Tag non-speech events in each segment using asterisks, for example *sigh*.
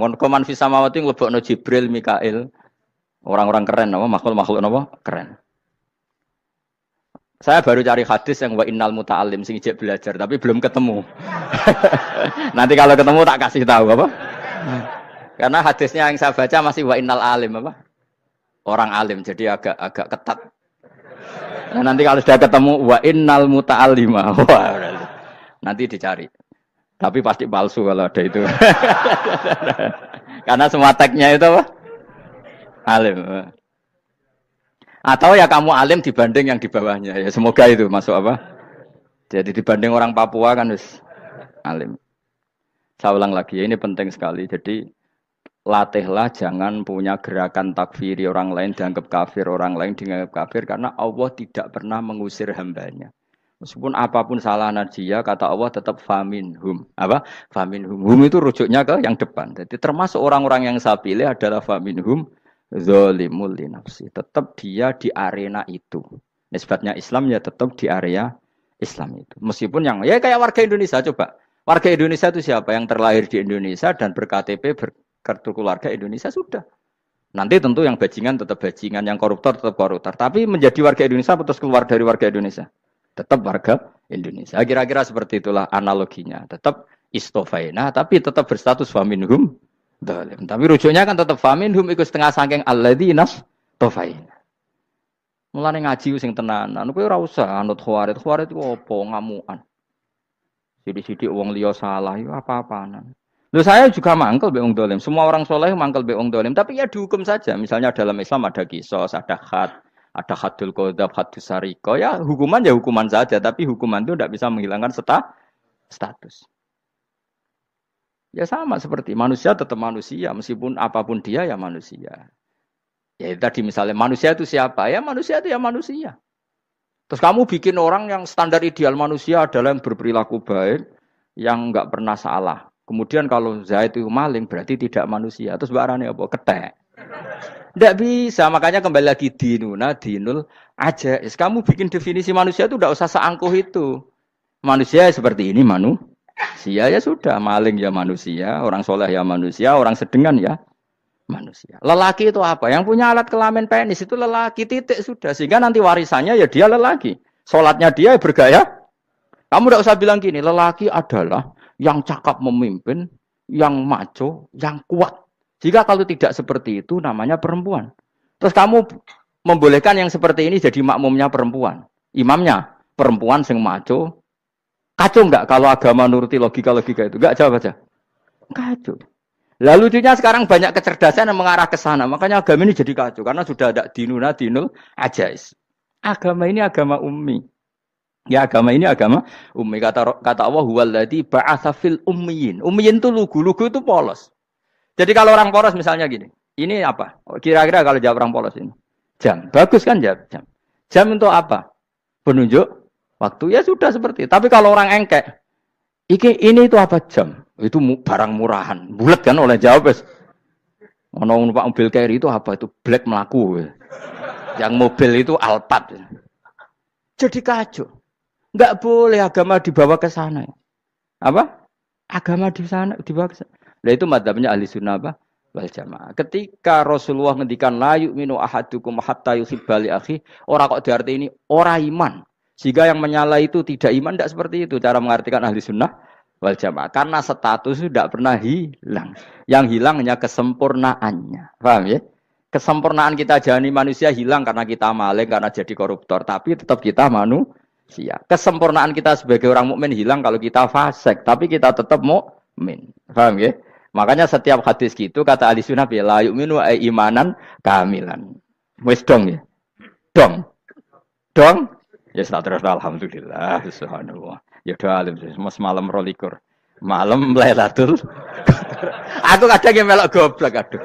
Ngono koman fis samawati nglebokno Jibril, Mikail. Orang-orang keren apa makhluk-makhluk apa keren. Saya baru cari hadis yang wa innal muta'alim sing ijek belajar tapi belum ketemu. *laughs* Nanti kalau ketemu tak kasih tahu apa? Karena hadisnya yang saya baca masih wa innal alim apa? Orang alim jadi agak agak ketat. Nah, nanti kalau sudah ketemu wa innal muta'allima. *laughs* Wah, nanti dicari. Tapi pasti palsu kalau ada itu. *laughs* Karena semua tagnya itu apa? Alim. Atau ya kamu alim dibanding yang di bawahnya. Ya semoga itu masuk apa? Jadi dibanding orang Papua kan wis alim. Saya ulang lagi ini penting sekali. Jadi latihlah jangan punya gerakan takfiri orang lain dianggap kafir, orang lain dianggap kafir karena Allah tidak pernah mengusir hambanya. Meskipun apapun salah Nadia, kata Allah tetap famin hum. Apa? Famin hum. Hum itu rujuknya ke yang depan. Jadi termasuk orang-orang yang saya pilih adalah famin hum zolimul Tetap dia di arena itu. Nisbatnya Islam ya tetap di area Islam itu. Meskipun yang ya kayak warga Indonesia coba. Warga Indonesia itu siapa yang terlahir di Indonesia dan ber KTP berkartu keluarga Indonesia sudah. Nanti tentu yang bajingan tetap bajingan, yang koruptor tetap koruptor. Tapi menjadi warga Indonesia putus keluar dari warga Indonesia? tetap warga Indonesia. Kira-kira seperti itulah analoginya. Tetap istofaina, tapi tetap berstatus faminhum dolim. Tapi rujuknya kan tetap faminhum ikut setengah sangking alladinas tofaina. mulai ngaji sing tenan. anu ora usah anut khawarit. Khawarit ku opo ngamuan. Sidik-sidik uang liya salah yo apa apaan Lu saya juga mangkel be dolim. Semua orang soleh mangkel be dolim, tapi ya dihukum saja. Misalnya dalam Islam ada kisos, ada khat, ada hadul kodab, hadul sariko. Ya hukuman ya hukuman saja. Tapi hukuman itu tidak bisa menghilangkan seta, status. Ya sama seperti manusia tetap manusia. Meskipun apapun dia ya manusia. Ya tadi misalnya manusia itu siapa? Ya manusia itu ya manusia. Terus kamu bikin orang yang standar ideal manusia adalah yang berperilaku baik, yang nggak pernah salah. Kemudian kalau Zaid itu maling berarti tidak manusia. Terus barangnya apa? Ketek. Tidak bisa, makanya kembali lagi dinuna dinul aja. Kamu bikin definisi manusia itu tidak usah seangkuh itu. Manusia seperti ini manusia ya sudah, maling ya manusia, orang soleh ya manusia, orang sedengan ya manusia. Lelaki itu apa? Yang punya alat kelamin penis itu lelaki titik sudah. Sehingga nanti warisannya ya dia lelaki. Sholatnya dia bergaya. Kamu tidak usah bilang gini, lelaki adalah yang cakap memimpin, yang maco, yang kuat. Jika kalau tidak seperti itu namanya perempuan. Terus kamu membolehkan yang seperti ini jadi makmumnya perempuan. Imamnya perempuan sing maco. Kacau enggak kalau agama nuruti logika-logika itu? Enggak jawab aja. Kacau. Lalu lucunya sekarang banyak kecerdasan yang mengarah ke sana. Makanya agama ini jadi kacau karena sudah ada dinuna dinul ajais. Agama ini agama ummi. Ya agama ini agama ummi kata kata Allah huwallazi ba'atsa fil ummiyin. Ummiyin itu lugu-lugu itu polos. Jadi kalau orang polos misalnya gini, ini apa? Oh, kira-kira kalau jawab orang polos ini. Jam. Bagus kan jawab jam. Jam untuk apa? Penunjuk waktu. Ya sudah seperti. Tapi kalau orang engkek, iki ini itu apa jam? Itu barang murahan. Bulat kan oleh jawab es. Ngomong numpak mobil carry itu apa itu? Black melaku. Yang mobil itu alpat. Jadi kacau. Enggak boleh agama dibawa ke sana. Apa? Agama di sana dibawa ke sana. Lalu itu madhabnya ahli sunnah apa? Wal jamaah. Ketika Rasulullah ngendikan layu minu ahadukum hatta bali akhi, orang kok diarti ini orang iman. Sehingga yang menyala itu tidak iman, tidak seperti itu. Cara mengartikan ahli sunnah wal jamaah. Karena status itu tidak pernah hilang. Yang hilangnya kesempurnaannya. Paham ya? Kesempurnaan kita jani manusia hilang karena kita maling, karena jadi koruptor. Tapi tetap kita manusia manusia. Kesempurnaan kita sebagai orang mukmin hilang kalau kita fasik, tapi kita tetap mukmin. Paham ya? Makanya setiap hadis gitu kata Ali sunnah ya la yu'minu ay imanan kamilan. Wis dong ya. Dong. Dong. Ya yes, terus alhamdulillah subhanallah. Ya doa alim mas malam rolikur. Malam Lailatul *laughs* Aku kadang yang melok goblok aduh.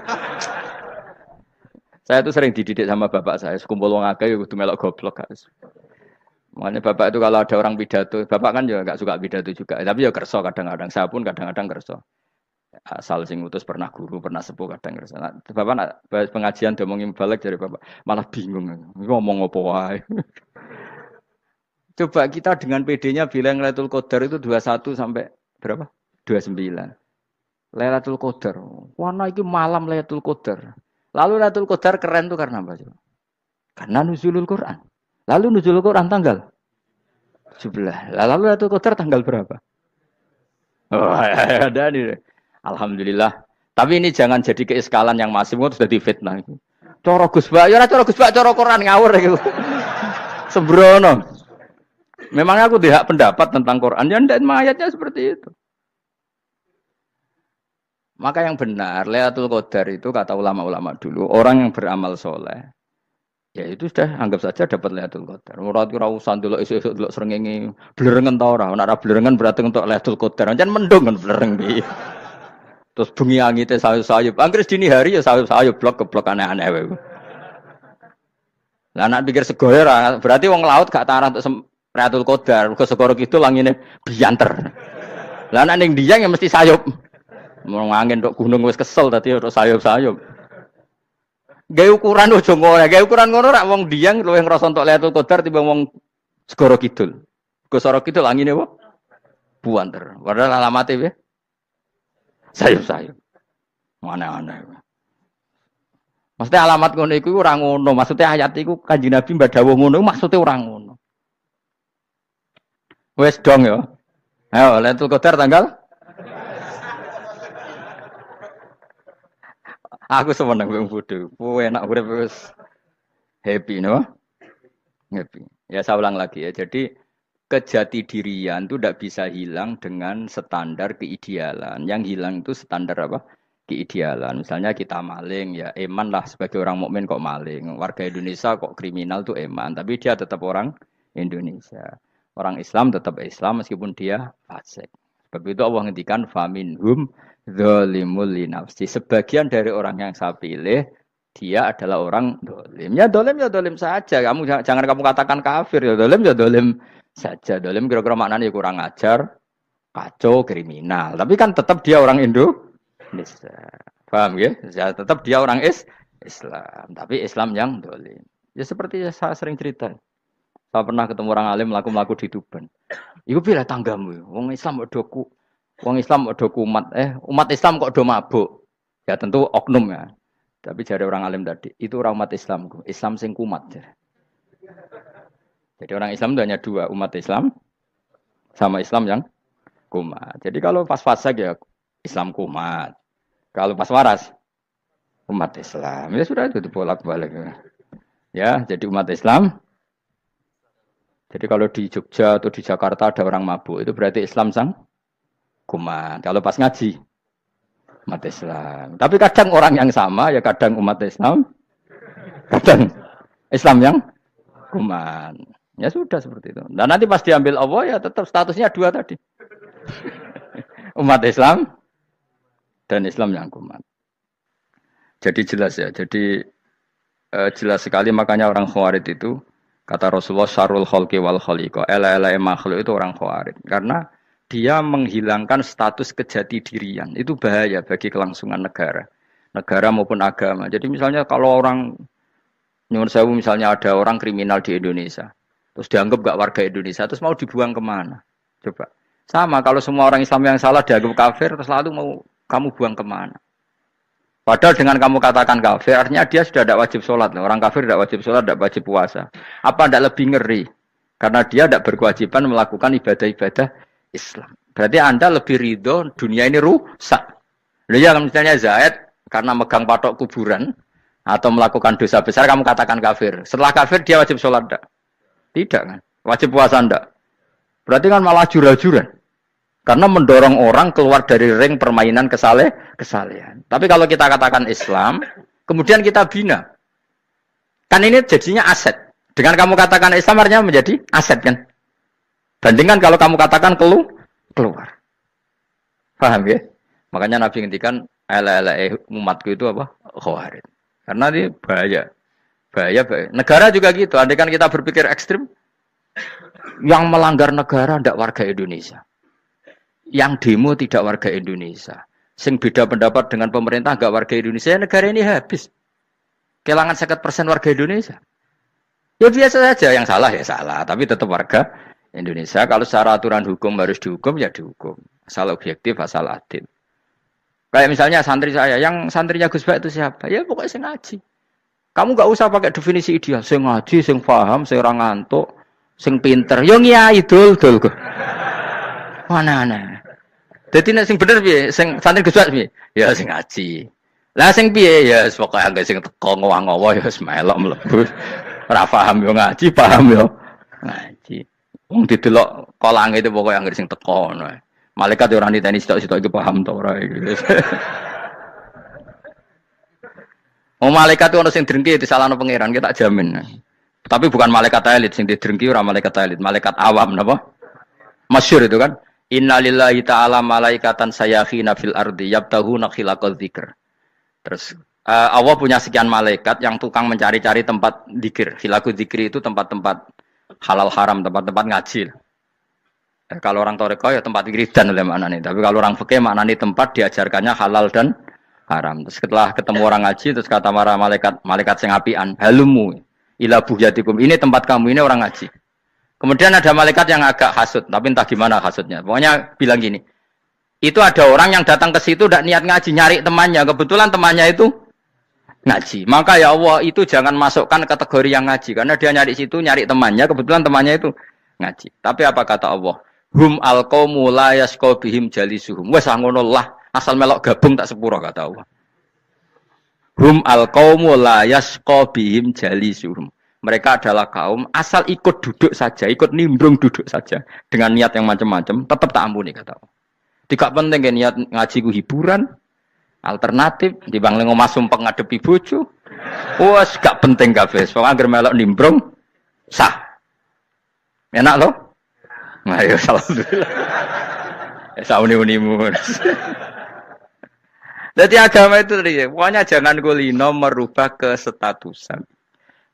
Saya tuh sering dididik sama bapak saya, sekumpul wong akeh ya kudu melok goblok guys. Makanya bapak itu kalau ada orang pidato, bapak kan juga ya nggak suka pidato juga, tapi ya kerso kadang-kadang. Saya pun kadang-kadang kerso asal sing utus pernah guru pernah sepuh kadang ngerasa nah, bapak nak bahas pengajian domongin balik dari bapak malah bingung ngomong apa wae coba kita dengan PD-nya bilang Lailatul Qadar itu 21 sampai berapa 29 Lailatul Qadar warna itu malam Lailatul Qadar lalu Lailatul Qadar keren tuh karena apa coba karena nuzulul Quran lalu nuzulul Quran tanggal sebelah lalu Lailatul Qadar tanggal berapa Oh, *laughs* ada nih. Alhamdulillah. Tapi ini jangan jadi keiskalan yang masih mungkin sudah difitnah. Coro Gus Bak, ya coro Gus Bak, coro Quran ngawur gitu. *laughs* Sembrono. Memang aku tidak pendapat tentang Quran, ya dan mayatnya seperti itu. Maka yang benar, Lailatul Qadar itu kata ulama-ulama dulu, orang yang beramal soleh, ya itu sudah anggap saja dapat Lailatul Qadar. Murad kira usah dulu isu-isu dulu serengenge, belerengan tau ora, ora belerengan berarti untuk Lailatul Qadar. Jangan mendung kan Terus bengi angite sayup-sayup. Angkris dini hari ya sayup-sayup blok ke blok aneh-aneh wae. Lah nak pikir sego berarti wong laut gak tarah untuk Ratul Qadar, ke segoro kidul langitnya bianter Lah nak ning Diang ya mesti sayup. Mau angin tok gunung wis kesel tadi tok sayup-sayup. Gaya ukuran ojo ngono, gaya ukuran ngono rak wong Diang luwih ngrasa untuk ratul Qadar tiba wong segoro kidul. Segoro kidul angine apa? Buanter. Padahal alamate ya sayur-sayur, Aneh-aneh. Maksudnya alamat ngono iku ora ngono, maksudnya ayat iku Kanjeng Nabi mbak dawuh ngono maksudnya orang ngono. Wes dong ya. Ayo Lailatul Qadar tanggal Aku seneng wong bodho. Kowe enak urip wis happy no? Happy. Ya saya ulang lagi ya. Jadi kejati dirian itu tidak bisa hilang dengan standar keidealan. Yang hilang itu standar apa? Keidealan. Misalnya kita maling ya eman lah sebagai orang mukmin kok maling. Warga Indonesia kok kriminal tuh eman. Tapi dia tetap orang Indonesia. Orang Islam tetap Islam meskipun dia fasik. Sebab itu Allah ngendikan faminhum zalimul nafsi. Sebagian dari orang yang saya pilih dia adalah orang dolim. Ya dolim ya dolim saja. Kamu jangan kamu katakan kafir ya dolim ya dolim saja. Dolim kira-kira maknanya ya kurang ajar, kacau, kriminal. Tapi kan tetap dia orang Indo, Paham ya? tetap dia orang is Islam. Tapi Islam yang dolim. Ya seperti saya sering cerita. Saya pernah ketemu orang alim laku laku di Tuban. Iku bilang tanggamu. Wong Islam doku. Wong Islam doku umat eh umat Islam kok do mabuk. Ya tentu oknum ya. Tapi jadi orang alim tadi, itu orang umat Islam, Islam sing kumat. Jadi orang Islam itu hanya dua, umat Islam sama Islam yang kumat. Jadi kalau pas fasek ya Islam kumat. Kalau pas waras umat Islam. Ya sudah itu bolak-balik. Ya, jadi umat Islam. Jadi kalau di Jogja atau di Jakarta ada orang mabuk, itu berarti Islam sang kumat. Kalau pas ngaji, umat Islam. Tapi kadang orang yang sama ya kadang umat Islam, kadang Islam yang kuman. Ya sudah seperti itu. Dan nanti pas diambil Allah ya tetap statusnya dua tadi. *laughs* umat Islam dan Islam yang kuman. Jadi jelas ya. Jadi eh, jelas sekali makanya orang Khawarij itu kata Rasulullah syarul khalqi wal khaliqa. Ela-ela makhluk itu orang Khawarij. Karena dia menghilangkan status kejati dirian. Itu bahaya bagi kelangsungan negara. Negara maupun agama. Jadi misalnya kalau orang, nyuruh saya misalnya ada orang kriminal di Indonesia. Terus dianggap gak warga Indonesia. Terus mau dibuang kemana? Coba. Sama kalau semua orang Islam yang salah dianggap kafir. Terus lalu mau kamu buang kemana? Padahal dengan kamu katakan kafir, artinya dia sudah tidak wajib sholat. Orang kafir tidak wajib sholat, tidak wajib puasa. Apa tidak lebih ngeri? Karena dia tidak berkewajiban melakukan ibadah-ibadah Islam. Berarti Anda lebih ridho dunia ini rusak. Lalu ya misalnya Zaid karena megang patok kuburan atau melakukan dosa besar kamu katakan kafir. Setelah kafir dia wajib sholat enggak? Tidak kan? Wajib puasa enggak? Berarti kan malah jura-juran. Karena mendorong orang keluar dari ring permainan kesale kesalehan. Tapi kalau kita katakan Islam, kemudian kita bina. Kan ini jadinya aset. Dengan kamu katakan Islam artinya menjadi aset kan? Bandingkan kalau kamu katakan kelu, keluar. Paham ya? Makanya Nabi ngintikan ala ala eh, umatku itu apa? Khawarid. Karena ini bahaya. Bahaya, bahaya. Negara juga gitu. Andai kan kita berpikir ekstrim, yang melanggar negara tidak warga Indonesia. Yang demo tidak warga Indonesia. Sing beda pendapat dengan pemerintah tidak warga Indonesia, ya negara ini habis. Kehilangan 50% warga Indonesia. Ya biasa saja, yang salah ya salah, tapi tetap warga Indonesia kalau secara aturan hukum harus dihukum ya dihukum asal objektif asal adil kayak misalnya santri saya yang santrinya Gus itu siapa ya pokoknya sing ngaji kamu gak usah pakai definisi ideal sing ngaji sing paham sing orang ngantuk sing pinter yo ya, ngiyai dul dul Mana mana jadi nak sing bener piye sing santri Gus bi? piye ya sing ngaji lah sing piye ya pokoknya agak sing teko ngowah ngowo ya semalam mlebu ora paham yo ya, ngaji paham yo ya. ngaji Wong didelok kolange itu pokoknya anggere sing teko ngono. Malaikat ya ora niteni sitok-sitok iki paham ta ora iki. *laughs* Wong malaikat itu ono sing drengki ya disalahno pangeran, kita jamin. Tapi bukan malaikat elit sing didrengki ora malaikat elit, malaikat awam napa? Masyur itu kan. Innalillahi ta'ala malaikatan sayakhina fil ardi yabtahuna khilaqadz dzikr. Terus uh, Allah punya sekian malaikat yang tukang mencari-cari tempat dikir. Hilaku dikir itu tempat-tempat halal haram tempat-tempat ngaji. Eh, kalau orang toreko ya tempat wiridan oleh nih. Tapi kalau orang fakih nih tempat diajarkannya halal dan haram. Terus setelah ketemu orang ngaji terus kata para malaikat malaikat sing apian, halumu ila buhyatikum. Ini tempat kamu, ini orang ngaji. Kemudian ada malaikat yang agak hasut, tapi entah gimana hasutnya. Pokoknya bilang gini, itu ada orang yang datang ke situ tidak niat ngaji, nyari temannya. Kebetulan temannya itu ngaji. Maka ya Allah itu jangan masukkan kategori yang ngaji karena dia nyari situ nyari temannya kebetulan temannya itu ngaji. Tapi apa kata Allah? Hum al la la bihim jalisuhum. Wes ah, ngono lah asal melok gabung tak sepuro kata Allah. Hum al la bihim jali jalisuhum. Mereka adalah kaum asal ikut duduk saja, ikut nimbrung duduk saja dengan niat yang macam-macam, tetap tak ampuni kata Allah. Tidak penting niat ngaji ku hiburan, Alternatif di Bang Lengo masum pengadepi bucu Wes gak penting kafe, so agar melok nimbrung sah. Enak loh. Nah, ya alhamdulillah. Ya sauni-unimu. Jadi agama itu tadi, pokoknya jangan kulino merubah ke statusan.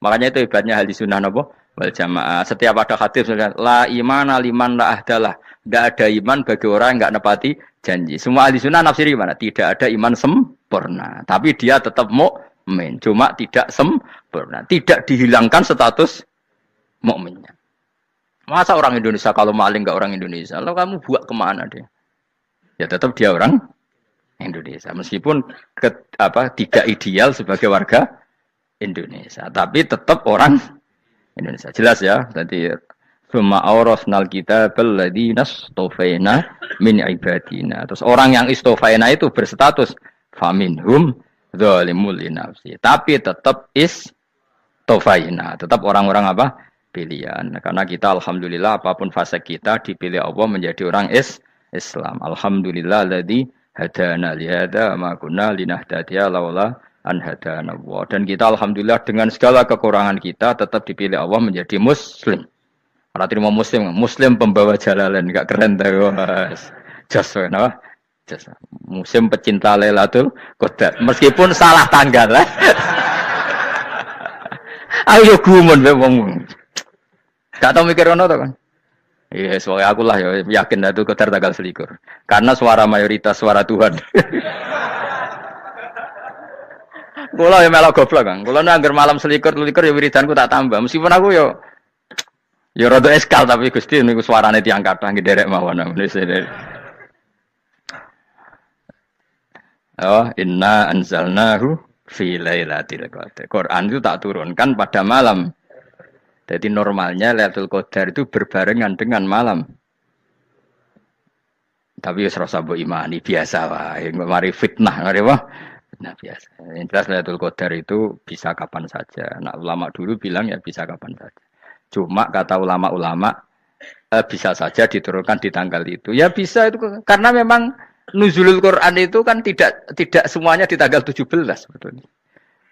Makanya itu hebatnya di sunnah nopo wal jamaah. Setiap ada khatib sudah la imana liman la ahdalah. tidak ada iman bagi orang yang enggak nepati janji. Semua ahli sunnah nafsi gimana? Tidak ada iman sempurna, tapi dia tetap mukmin, cuma tidak sempurna. Tidak dihilangkan status mukminnya. Masa orang Indonesia kalau maling nggak orang Indonesia? lo kamu buat kemana dia? Ya tetap dia orang Indonesia meskipun ke, apa tidak ideal sebagai warga Indonesia tapi tetap orang Indonesia. Jelas ya, tadi Suma nalkita, kita beladinas stofena min ibadina. Terus orang yang istofena itu berstatus faminhum zalimul Tapi tetap is tofaina. Tetap orang-orang apa? Pilihan. Karena kita alhamdulillah apapun fase kita dipilih Allah menjadi orang is Islam. Alhamdulillah tadi hadana lihada makuna linahdadia laulah. Allah. Dan kita alhamdulillah dengan segala kekurangan kita tetap dipilih Allah menjadi muslim. Ora terima muslim, muslim pembawa jalalan enggak keren ta guys. Jas apa? Jas. Musim pecinta Lailatul Qadar. Meskipun salah tanggal. *laughs* Ayo gumun be wong. Gak tau mikir ono to kan. Iya, yes, soalnya aku lah ya, yakin itu ketar tanggal selikur. Karena suara mayoritas suara Tuhan. *laughs* kula ya melok goblok, kan kula nang malam selikur likur ya wiridanku tak tambah. Meskipun aku yo ya, yo ya rada eskal tapi Gusti niku suarane tiang kathah nggih derek mawon. Oh, inna anzalnahu fi lailatul qadar. Quran itu tak turunkan pada malam. Jadi normalnya Lailatul Qadar itu berbarengan dengan malam. Tapi wis rasa mbok imani biasa wae. Mari fitnah, mari wah. Nah biasa. Yang jelas Lailatul Qadar itu bisa kapan saja. Nah ulama dulu bilang ya bisa kapan saja. Cuma kata ulama-ulama eh, bisa saja diturunkan di tanggal itu. Ya bisa itu karena memang nuzulul Quran itu kan tidak tidak semuanya di tanggal 17 sebetulnya.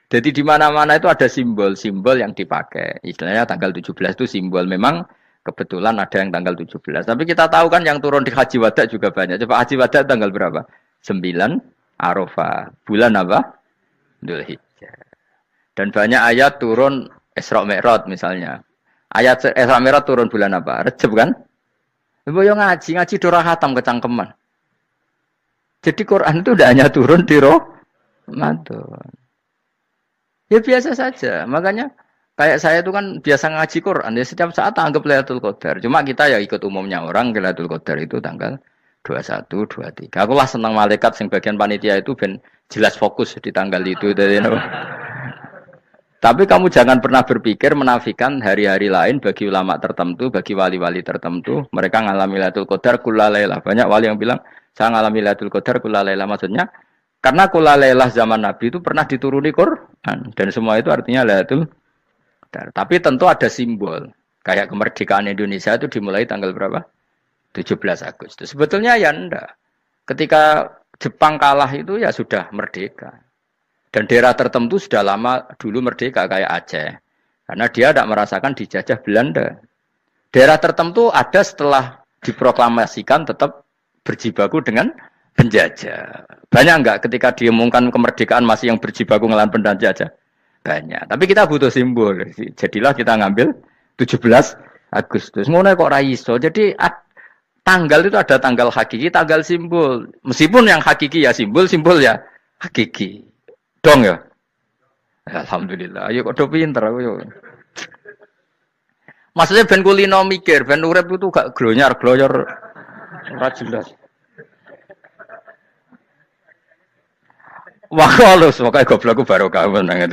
Jadi di mana-mana itu ada simbol-simbol yang dipakai. Istilahnya tanggal 17 itu simbol memang kebetulan ada yang tanggal 17. Tapi kita tahu kan yang turun di Haji Wada juga banyak. Coba Haji Wada tanggal berapa? 9 Arafah. Bulan apa? Dzulhijjah. Dan banyak ayat turun Isra Mi'raj misalnya. Ayat Isra Mi'raj turun bulan apa? Recep kan? Ibu yang ngaji, ngaji dora hatam kecangkeman. Jadi Quran itu tidak hanya turun di roh Ramadan. Ya biasa saja. Makanya kayak saya itu kan biasa ngaji Quran. Ya setiap saat anggap Lailatul Qadar. Cuma kita ya ikut umumnya orang Lailatul Qadar itu tanggal dua satu dua tiga Aku lah senang malaikat sing bagian panitia itu ben jelas fokus di tanggal itu. Tapi kamu jangan pernah berpikir menafikan hari-hari lain bagi ulama tertentu, bagi wali-wali tertentu. Mereka ngalami Lailatul Qadar kula Banyak wali yang bilang, saya ngalami Lailatul Qadar kulalailah. Maksudnya, karena kulalailah zaman Nabi itu pernah dituruni Quran. Dan semua itu artinya Lailatul Qadar. Tapi tentu ada simbol. Kayak kemerdekaan Indonesia itu dimulai tanggal berapa? 17 Agustus. Sebetulnya ya enggak. Ketika Jepang kalah itu ya sudah merdeka. Dan daerah tertentu sudah lama dulu merdeka kayak Aceh. Karena dia tidak merasakan dijajah Belanda. Daerah tertentu ada setelah diproklamasikan tetap berjibaku dengan penjajah. Banyak enggak ketika diumumkan kemerdekaan masih yang berjibaku ngelawan penjajah? Banyak. Tapi kita butuh simbol. Jadilah kita ngambil 17 Agustus. Ngono kok raiso. Jadi tanggal itu ada tanggal hakiki, tanggal simbol. Meskipun yang hakiki ya simbol, simbol ya hakiki. Dong ya. ya alhamdulillah. Ayo kok pinter aku yo. Maksudnya ben kulino mikir, ben urip itu gak glonyar, gloyor. ora jelas. Wah, kalau semoga goblokku barokah menang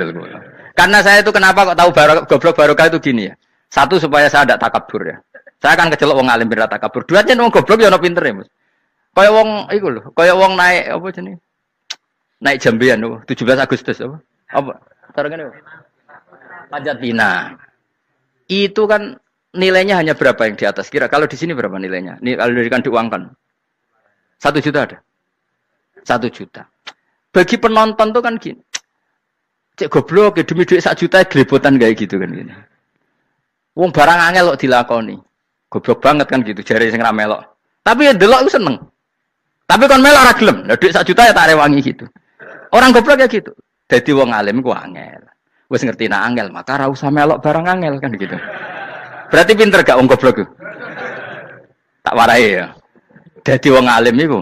Karena saya itu kenapa kok tahu barokah, goblok barokah itu gini ya. Satu supaya saya tidak takabur ya. Saya akan kecelok wong alim rata kabur. Dua aja wong goblok ya no pinter ya, Mas. Kaya wong iku loh kaya wong naik apa jenis Naik jambian Tujuh belas Agustus apa? Apa? Taruh panjat pina Itu kan nilainya hanya berapa yang di atas kira? Kalau di sini berapa nilainya? Ini kalau uang diuangkan. Satu juta ada. Satu juta. Bagi penonton tuh kan gini. Cek goblok ya demi duit satu juta ya gelebotan kayak gitu kan gini. Wong barang angel kok dilakoni. Goblok banget kan gitu jari sing melok. Tapi ya delok lu seneng. Tapi kon melok ora gelem. Lah duit juta ya tak rewangi gitu. Orang goblok ya gitu. Jadi wong alim ku angel. gua ngerti nak angel, maka ora usah melok barang angel kan gitu. Berarti pinter gak wong goblok Tak warai ya. Jadi wong alim itu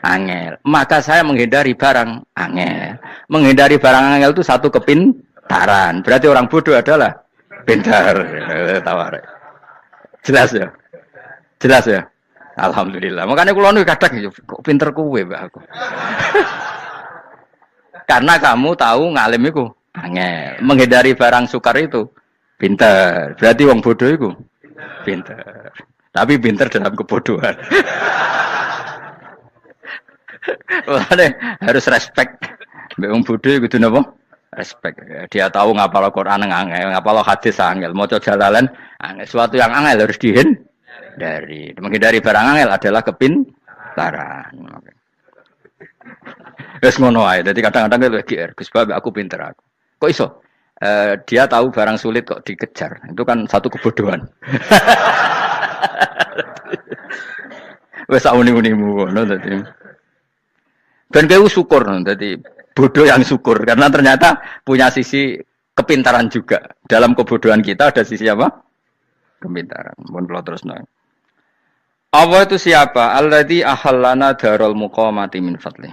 angel. Maka saya menghindari barang angel. Menghindari barang angel itu satu kepintaran. Berarti orang bodoh adalah pintar. *laughs* Tawarai. Jelas ya? Jelas ya? Alhamdulillah. Makanya kulo nu kadang ya, kok pinter kue mbak aku. *laughs* Karena kamu tahu ngalim itu Menghindari barang sukar itu pinter. Berarti wong bodoh itu, pinter. Tapi pinter dalam kebodohan. Mulane *laughs* harus respect mbek wong bodoh kudu respect. Dia tahu lo Quran yang ngapa lo hadis angel, mau jalalan angel. Suatu yang angel harus dihin dari menghindari barang angel adalah kepintaran. Wes ngono ae. Dadi kadang-kadang kalau GR, Gus aku pinter aku. Kok iso? Eh, dia tahu barang sulit kok dikejar. Itu kan satu kebodohan. *laughs* Wes sak muni-munimu ngono dadi. Ben kowe syukur dadi bodoh yang syukur karena ternyata punya sisi kepintaran juga. Dalam kebodohan kita ada sisi apa? Kepintaran. Mohon kalau terus nang. Allah itu siapa? Allah di ahallana darul muqamati min fatli.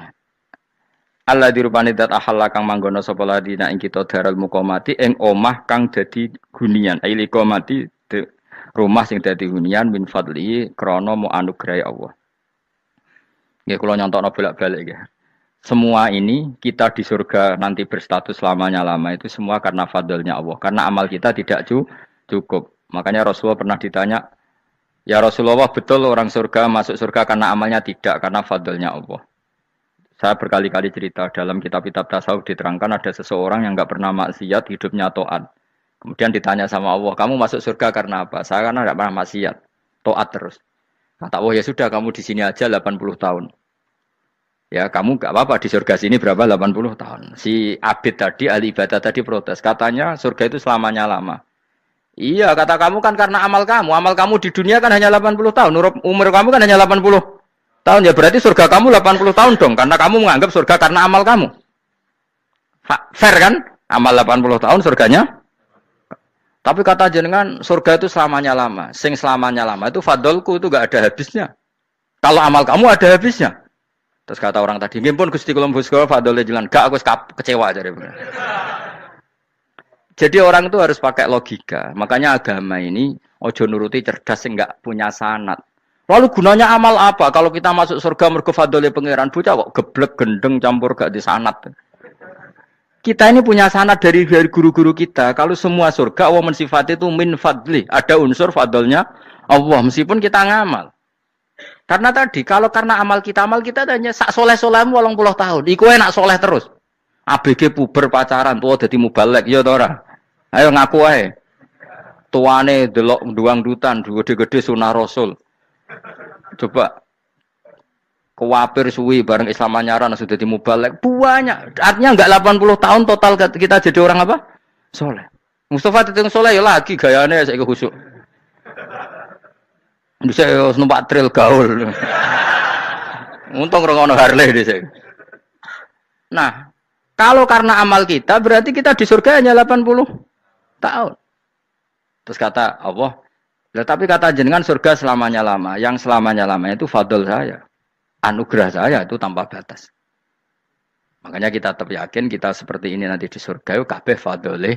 Allah dirupani dat ahalla kang manggono sapa ladina ing kita darul muqamati ing omah kang dadi gunian. Aili qamati rumah sing dadi hunian min fadli krono mau anugrahi Allah. Nggih kula nyontokno bolak-balik nggih semua ini kita di surga nanti berstatus lamanya lama itu semua karena fadlnya Allah karena amal kita tidak cukup makanya Rasulullah pernah ditanya ya Rasulullah betul orang surga masuk surga karena amalnya tidak karena fadlnya Allah saya berkali-kali cerita dalam kitab-kitab tasawuf diterangkan ada seseorang yang nggak pernah maksiat hidupnya toat kemudian ditanya sama Allah kamu masuk surga karena apa saya karena nggak pernah maksiat toat terus kata Allah ya sudah kamu di sini aja 80 tahun Ya kamu gak apa-apa di surga sini berapa 80 tahun. Si Abid tadi ahli ibadah tadi protes. Katanya surga itu selamanya lama. Iya kata kamu kan karena amal kamu. Amal kamu di dunia kan hanya 80 tahun. Umur kamu kan hanya 80 tahun. Ya berarti surga kamu 80 tahun dong. Karena kamu menganggap surga karena amal kamu. Fair kan? Amal 80 tahun surganya. Tapi kata jenengan surga itu selamanya lama. Sing selamanya lama itu fadolku itu gak ada habisnya. Kalau amal kamu ada habisnya. Terus kata orang tadi, "Nggih pun Gusti kula mbus kula fadole jalan. Gak aku kecewa jare. Jadi orang itu harus pakai logika. Makanya agama ini ojo nuruti cerdas yang gak punya sanat. Lalu gunanya amal apa? Kalau kita masuk surga mergo fadole pangeran bocah kok geblek gendeng campur gak di sanat. Kita ini punya sanat dari dari guru-guru kita. Kalau semua surga Allah mensifati itu min fadli, ada unsur fadolnya Allah meskipun kita ngamal. Karena tadi kalau karena amal kita amal kita hanya sak soleh solehmu walang puluh tahun. Iku enak soleh terus. ABG puber pacaran tua jadi mubalek ya tora. Ayo ngaku ae. Tuane delok duang dutan gede-gede sunah rasul. Coba kewapir suwi bareng Islam anyaran sudah jadi mubalek banyak artinya enggak 80 tahun total kita jadi orang apa soleh Mustafa titung soleh ya lagi gayanya saya khusyuk bisa numpak trail gaul. Untung ono Harley di sini. Nah, kalau karena amal kita berarti kita di surga hanya 80 tahun. Terus kata Allah, lah tapi kata jenengan surga selamanya lama, yang selamanya lama itu fadl saya. Anugerah saya itu tanpa batas. Makanya kita tetap yakin kita seperti ini nanti di surga yo kabeh fadlih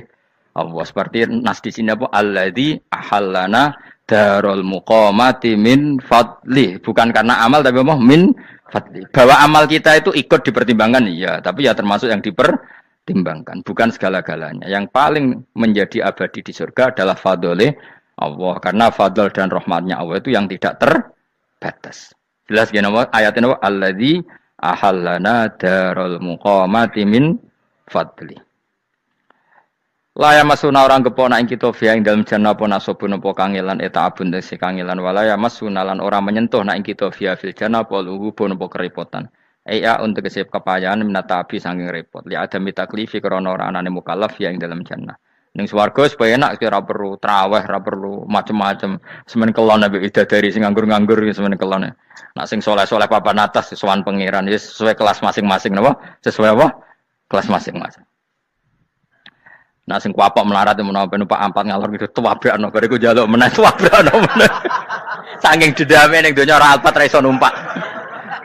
Allah seperti nas di sini apa alladzi ahallana darul muqamati min fadli bukan karena amal tapi memang min fadli bahwa amal kita itu ikut dipertimbangkan iya tapi ya termasuk yang dipertimbangkan bukan segala-galanya yang paling menjadi abadi di surga adalah fadole Allah karena fadl dan rahmatnya Allah itu yang tidak terbatas jelas gini nama ayatnya Allah di ahallana darul muqamati min fadli Laya masuna orang kepona ing kita via ing dalam jana apa nasobun kangelan eta abun si kangelan walaya masuna lan orang menyentuh na ing kita via fil jannah apa luhubun apa kerepotan. Eya eh, untuk kesiap kepayahan minat api sanging repot. Li ada klifi krana ora anane mukalaf ya ing dalam jana. Ning swarga supaya enak kira perlu traweh ra perlu macem-macem. Semen kelon nabi ida dari sing nganggur-nganggur semen kelon. E. Nak sing soleh-soleh papan atas sesuai pengiran ya sesuai kelas masing-masing napa? Sesuai apa? Kelas masing-masing. Nah sing kuapok melarat yang menawa numpak ampat ngalor gitu tuwabrak no bariku jaluk menang tuwabrak no meneh. *laughs* Saking dedame ning donya orang apa ra numpak.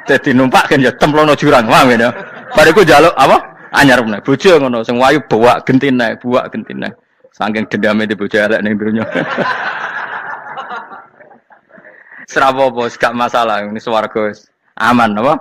Jadi numpak kan ya no jurang paham ya. Bariku jaluk apa? Anyar menang. Bojo ngono sing wayu bawa gentine, buak naik Sangking dendame di bojo elek ning donya. bos *laughs* gak masalah ini suara swarga aman apa?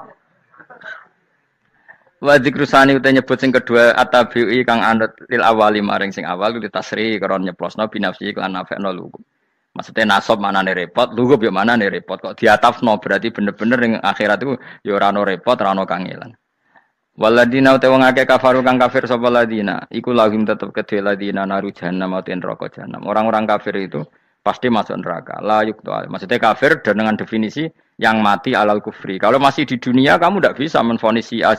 Wa dzikrusani uta nyebut sing kedua atabi'i kang anut lil awali maring sing awal kudu tasri karon nyeplosno binafsi lan nafekno lugu. Maksudnya nasab mana nih repot, lugu ya mana nih repot. Kok diatafno berarti bener-bener yang akhirat itu ya rano repot, rano kangelan. Waladina uta wong akeh kafaru kang kafir sapa ladina, iku lahum tetep kedhe ladina naru jahannam uten neraka jahannam. Orang-orang kafir itu pasti masuk neraka. La tuh Maksudnya kafir dan dengan definisi yang mati alal kufri. Kalau masih di dunia kamu tidak bisa menfonisi A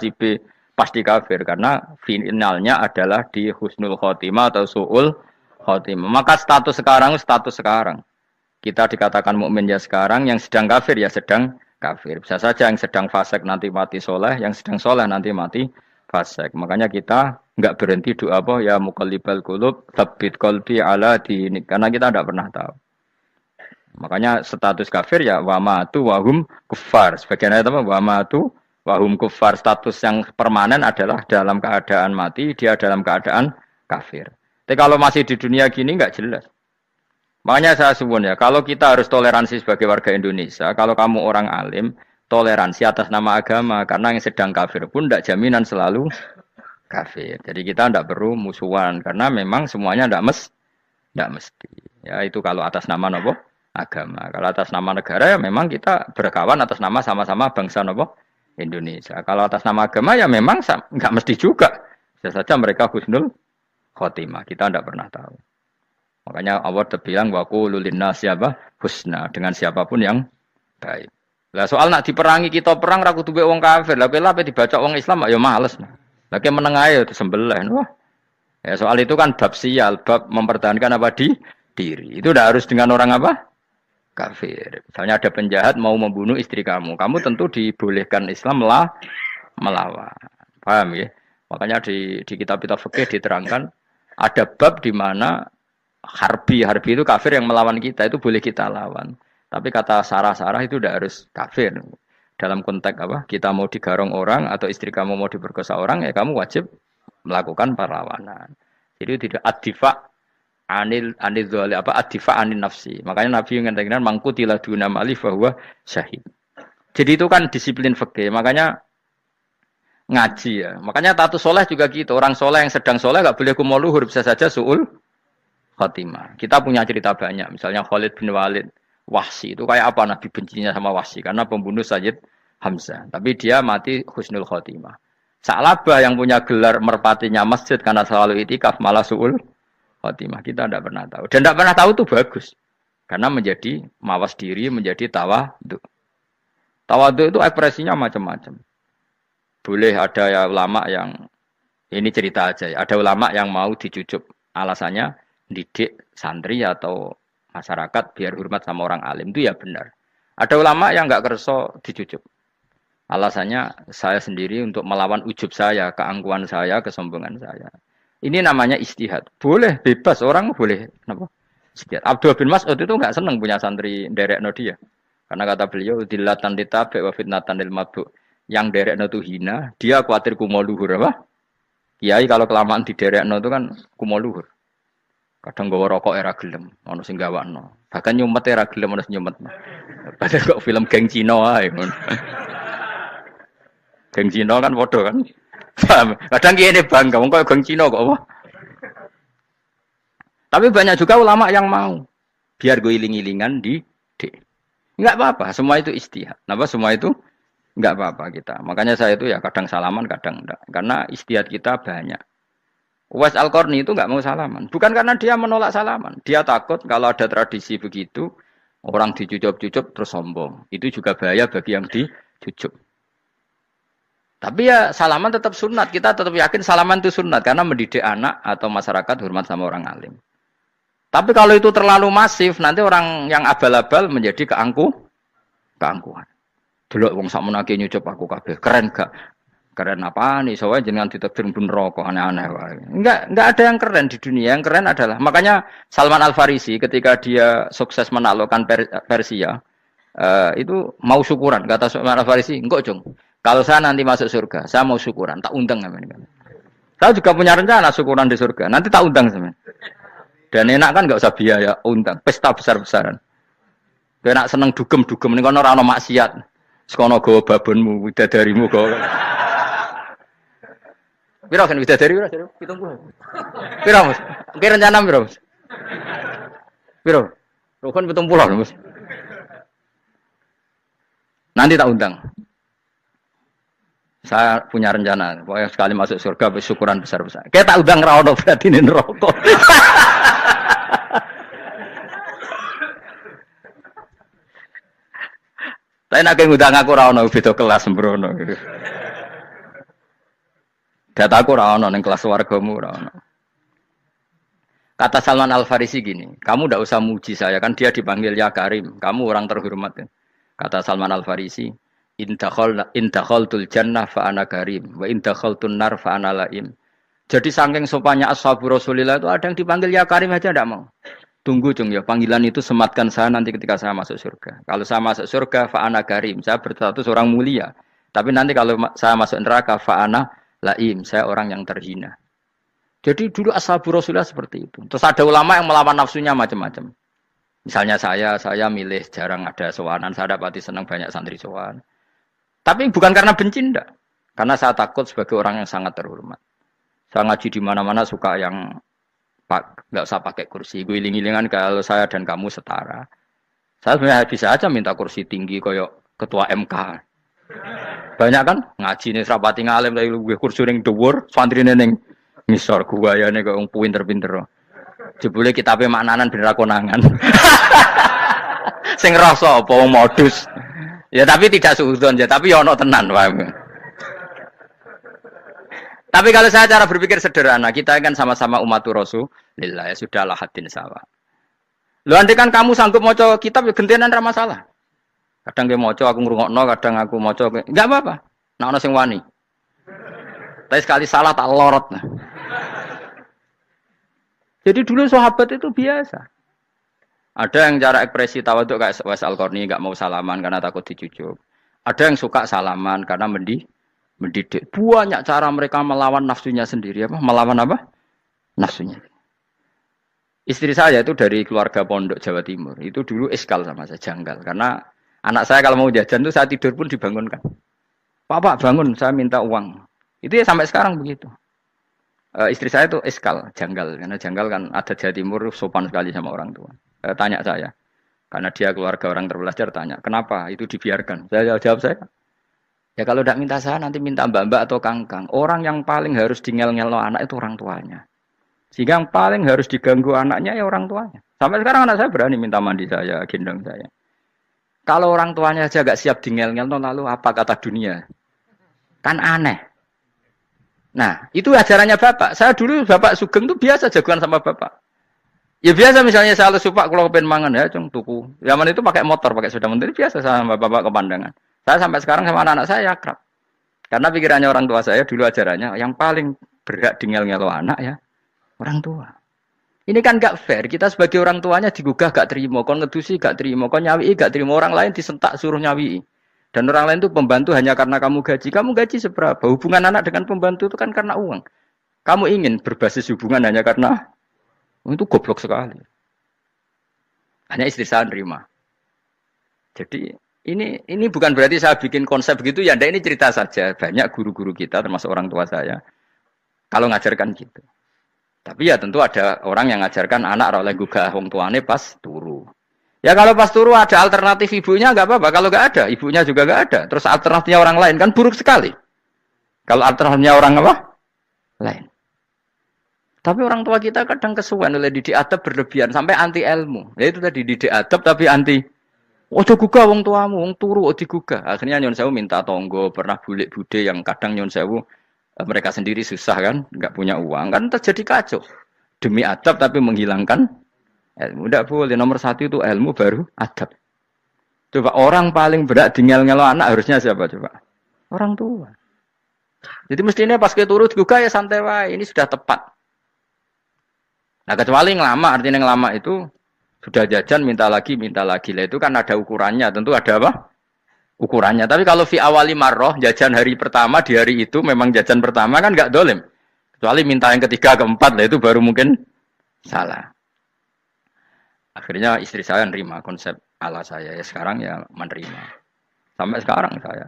pasti kafir karena finalnya adalah di husnul khotimah atau suul khotimah. Maka status sekarang status sekarang. Kita dikatakan mukmin ya sekarang, yang sedang kafir ya sedang kafir. Bisa saja yang sedang fasik nanti mati soleh, yang sedang soleh nanti mati fasek. Makanya kita nggak berhenti doa apa ya mukallibal qulub tabbit qalbi ala ini karena kita tidak pernah tahu. Makanya status kafir ya wa wahum kufar. Sebagian ayat apa wa wahum kufar status yang permanen adalah dalam keadaan mati dia dalam keadaan kafir. Tapi kalau masih di dunia gini nggak jelas. Makanya saya sebut ya, kalau kita harus toleransi sebagai warga Indonesia, kalau kamu orang alim, toleransi atas nama agama karena yang sedang kafir pun tidak jaminan selalu kafir. Jadi kita tidak perlu musuhan karena memang semuanya tidak mes tidak mesti. Ya itu kalau atas nama nopo agama. Kalau atas nama negara ya memang kita berkawan atas nama sama-sama bangsa nopo Indonesia. Kalau atas nama agama ya memang nggak mesti juga. Bisa saja mereka husnul khotimah. Kita tidak pernah tahu. Makanya Allah terbilang waku lulin siapa husna dengan siapapun yang baik. Lah soal nak diperangi kita perang ra kudu wong kafir. Lah kowe lape dibaca wong Islam ya males. Lah kowe meneng ae ya disembelih. Wah. Ya soal itu kan bab sial, bab mempertahankan apa di diri. Itu udah harus dengan orang apa? Kafir. Misalnya ada penjahat mau membunuh istri kamu, kamu tentu dibolehkan Islam lah melawan. Paham ya? Makanya di di kitab-kitab fikih diterangkan ada bab di mana harbi harbi itu kafir yang melawan kita itu boleh kita lawan. Tapi kata sarah-sarah itu tidak harus kafir. Dalam konteks apa? Kita mau digarong orang atau istri kamu mau diperkosa orang ya kamu wajib melakukan perlawanan. Jadi tidak adifa anil anil zuali apa adifa anil nafsi. Makanya Nabi yang mengatakan mangkutilah dunia mali bahwa syahid. Jadi itu kan disiplin fakih. Makanya ngaji ya. Makanya tatu soleh juga gitu. Orang soleh yang sedang soleh nggak boleh kumoluhur bisa saja suul khotimah. Kita punya cerita banyak. Misalnya Khalid bin Walid Wasi itu kayak apa Nabi bencinya sama wasi karena pembunuh Sayyid Hamzah. Tapi dia mati husnul khotimah. Sa'labah yang punya gelar merpatinya masjid karena selalu itikaf malah su'ul khotimah. Kita tidak pernah tahu. Dan tidak pernah tahu itu bagus. Karena menjadi mawas diri, menjadi tawadu. Tawadu itu ekspresinya macam-macam. Boleh ada ya ulama yang ini cerita aja ya. Ada ulama yang mau dicucup. Alasannya didik santri atau masyarakat biar hormat sama orang alim itu ya benar. Ada ulama yang nggak kerso dicucuk. Alasannya saya sendiri untuk melawan ujub saya, keangkuhan saya, kesombongan saya. Ini namanya istihad. Boleh bebas orang boleh. Kenapa? Istihad. Abdul bin Mas'ud itu nggak seneng punya santri derek no dia. Karena kata beliau dilatan ditabe wa fitnatan lil mabuk. Yang no itu hina, dia khawatir kumoluhur apa? Kiai kalau kelamaan di no itu kan kumoluhur. Kadang gue rokok era ya gelem, ono sing no Bahkan nyumet era ya gelem ono nyumet. Padahal kok film geng Cina ae. geng Cina kan bodoh kan. Paham? Kadang kene bangga wong koyo geng Cina kok Tapi banyak juga ulama yang mau biar gue iling-ilingan di D. Enggak apa-apa, semua itu istihad. Kenapa semua itu enggak apa-apa kita. Makanya saya itu ya kadang salaman, kadang enggak. Karena istihad kita banyak. Uwais al Korni itu nggak mau salaman. Bukan karena dia menolak salaman. Dia takut kalau ada tradisi begitu, orang dicucup-cucup terus sombong. Itu juga bahaya bagi yang dicucup. Tapi ya salaman tetap sunat. Kita tetap yakin salaman itu sunat. Karena mendidik anak atau masyarakat hormat sama orang alim. Tapi kalau itu terlalu masif, nanti orang yang abal-abal menjadi keangku, keangkuhan. Dulu wong sak menake nyucup aku kabeh, keren gak? keren apa nih soalnya jenengan ditakdir pun rokok aneh-aneh enggak enggak ada yang keren di dunia yang keren adalah makanya Salman Al Farisi ketika dia sukses menaklukkan Persia eh, itu mau syukuran kata Salman Al Farisi enggak jong kalau saya nanti masuk surga saya mau syukuran tak undang namanya saya juga punya rencana syukuran di surga nanti tak undang sama dan enak kan enggak usah biaya undang pesta besar-besaran enak seneng dugem-dugem ini kan orang maksiat sekono gawa babonmu, darimu gawa. Pira kan bisa dari 70. Pira, Mas? Oke rencana pira, Mas? Pira? Rukun 70, Mas. Nanti tak undang. Saya punya rencana, pokoknya sekali masuk surga bersyukuran besar-besar. Kayak tak undang rawono berarti ini rokok. Tapi nak yang undang aku rawon itu kelas sembrono. Data aku ora kelas wargamu ora Kata Salman Al Farisi gini, kamu tidak usah muji saya kan dia dipanggil ya Karim, kamu orang terhormat. Kata Salman Al Farisi, indakhol tul jannah fa ana Karim, wa tul nar fa ana laim. Jadi saking sopannya ashabu Rasulillah itu ada yang dipanggil ya Karim aja tidak mau. Tunggu cung ya, panggilan itu sematkan saya nanti ketika saya masuk surga. Kalau saya masuk surga, fa'ana karim. Saya berstatus orang mulia. Tapi nanti kalau saya masuk neraka, fa'ana laim, saya orang yang terhina. Jadi dulu ashabu Rasulullah seperti itu. Terus ada ulama yang melawan nafsunya macam-macam. Misalnya saya, saya milih jarang ada sowanan, saya dapati senang banyak santri sowan. Tapi bukan karena benci enggak Karena saya takut sebagai orang yang sangat terhormat. Saya ngaji di mana-mana suka yang pak nggak usah pakai kursi. Gue iling kalau saya dan kamu setara. Saya sebenarnya bisa aja minta kursi tinggi koyok ketua MK. Banyak kan? Ngaji nih serapati ngalim dari gue kursi neng dhuwur, santri neng misor gua ya nih kau pinter terpinter, Jebule kitabnya maknanan bener konangan. *laughs* Sing rasa apa modus. Ya tapi tidak suudon ya, tapi yono ya ono tenan paham. Tapi kalau saya cara berpikir sederhana, kita kan sama-sama umat Rasulillah ya sudahlah hatin sawah. Lu nanti kan kamu sanggup mau kitab ya gentenan masalah. Kadang gue mau aku no, kadang aku mau cok, nggak apa-apa. Nah, ono sing wani. Tapi sekali salah tak lorot. Nah. Jadi dulu sahabat itu biasa. Ada yang cara ekspresi tawa tuh kayak Wes Korni nggak mau salaman karena takut dicucuk. Ada yang suka salaman karena mendi mendidik. Banyak cara mereka melawan nafsunya sendiri apa? Melawan apa? Nafsunya. Istri saya itu dari keluarga pondok Jawa Timur. Itu dulu eskal sama saya janggal karena Anak saya kalau mau jajan tuh saya tidur pun dibangunkan. Papa bangun, saya minta uang. Itu ya sampai sekarang begitu. E, istri saya itu eskal, janggal. Karena janggal kan ada Jawa Timur sopan sekali sama orang tua. E, tanya saya. Karena dia keluarga orang terbelajar tanya, kenapa itu dibiarkan? Saya jawab saya, ya kalau tidak minta saya nanti minta mbak-mbak atau kangkang. Orang yang paling harus dingel-ngel anak itu orang tuanya. Sehingga yang paling harus diganggu anaknya ya orang tuanya. Sampai sekarang anak saya berani minta mandi saya, gendong saya. Kalau orang tuanya aja gak siap dingel-ngel, lalu apa kata dunia? Kan aneh. Nah, itu ajarannya Bapak. Saya dulu Bapak Sugeng tuh biasa jagoan sama Bapak. Ya biasa misalnya saya lupa kalau kepen mangan ya cung tuku. Zaman itu pakai motor, pakai sepeda menteri biasa sama bapak-bapak ke pandangan. Saya sampai sekarang sama anak-anak saya akrab. Karena pikirannya orang tua saya dulu ajarannya yang paling berat dingel ngelo anak ya orang tua. Ini kan gak fair. Kita sebagai orang tuanya digugah gak terima, kon ngedusi gak terima, kon nyawi gak terima, orang lain disentak suruh nyawi. Dan orang lain itu pembantu hanya karena kamu gaji. Kamu gaji seberapa? Hubungan anak dengan pembantu itu kan karena uang. Kamu ingin berbasis hubungan hanya karena itu goblok sekali. Hanya istri saya terima. Jadi ini ini bukan berarti saya bikin konsep begitu ya. ini cerita saja. Banyak guru-guru kita termasuk orang tua saya kalau ngajarkan gitu. Tapi ya tentu ada orang yang ngajarkan anak oleh gugah wong tuane pas turu. Ya kalau pas turu ada alternatif ibunya nggak apa-apa. Kalau nggak ada, ibunya juga nggak ada. Terus alternatifnya orang lain kan buruk sekali. Kalau alternatifnya orang apa? Lain. Tapi orang tua kita kadang kesuwen oleh didik adab berlebihan sampai anti ilmu. Ya itu tadi didik adab tapi anti tuh gugah wong tuamu, wong turu kok digugah. Akhirnya Nyon Sewu minta tonggo, pernah bulik bude yang kadang Nyon Sewu mereka sendiri susah kan, nggak punya uang kan terjadi kacau. Demi adab tapi menghilangkan ilmu. Tidak boleh, nomor satu itu ilmu baru adab. Coba orang paling berat tinggal ngelo anak harusnya siapa coba? Orang tua. Jadi mestinya pas ke turut juga ya santai wah ini sudah tepat. Nah kecuali ngelama, artinya ngelama itu sudah jajan minta lagi minta lagi lah itu kan ada ukurannya tentu ada apa ukurannya. Tapi kalau fi awali marroh, jajan hari pertama di hari itu memang jajan pertama kan nggak dolim. Kecuali minta yang ketiga, keempat, lah itu baru mungkin salah. Akhirnya istri saya nerima konsep ala saya. Ya sekarang ya menerima. Sampai sekarang saya.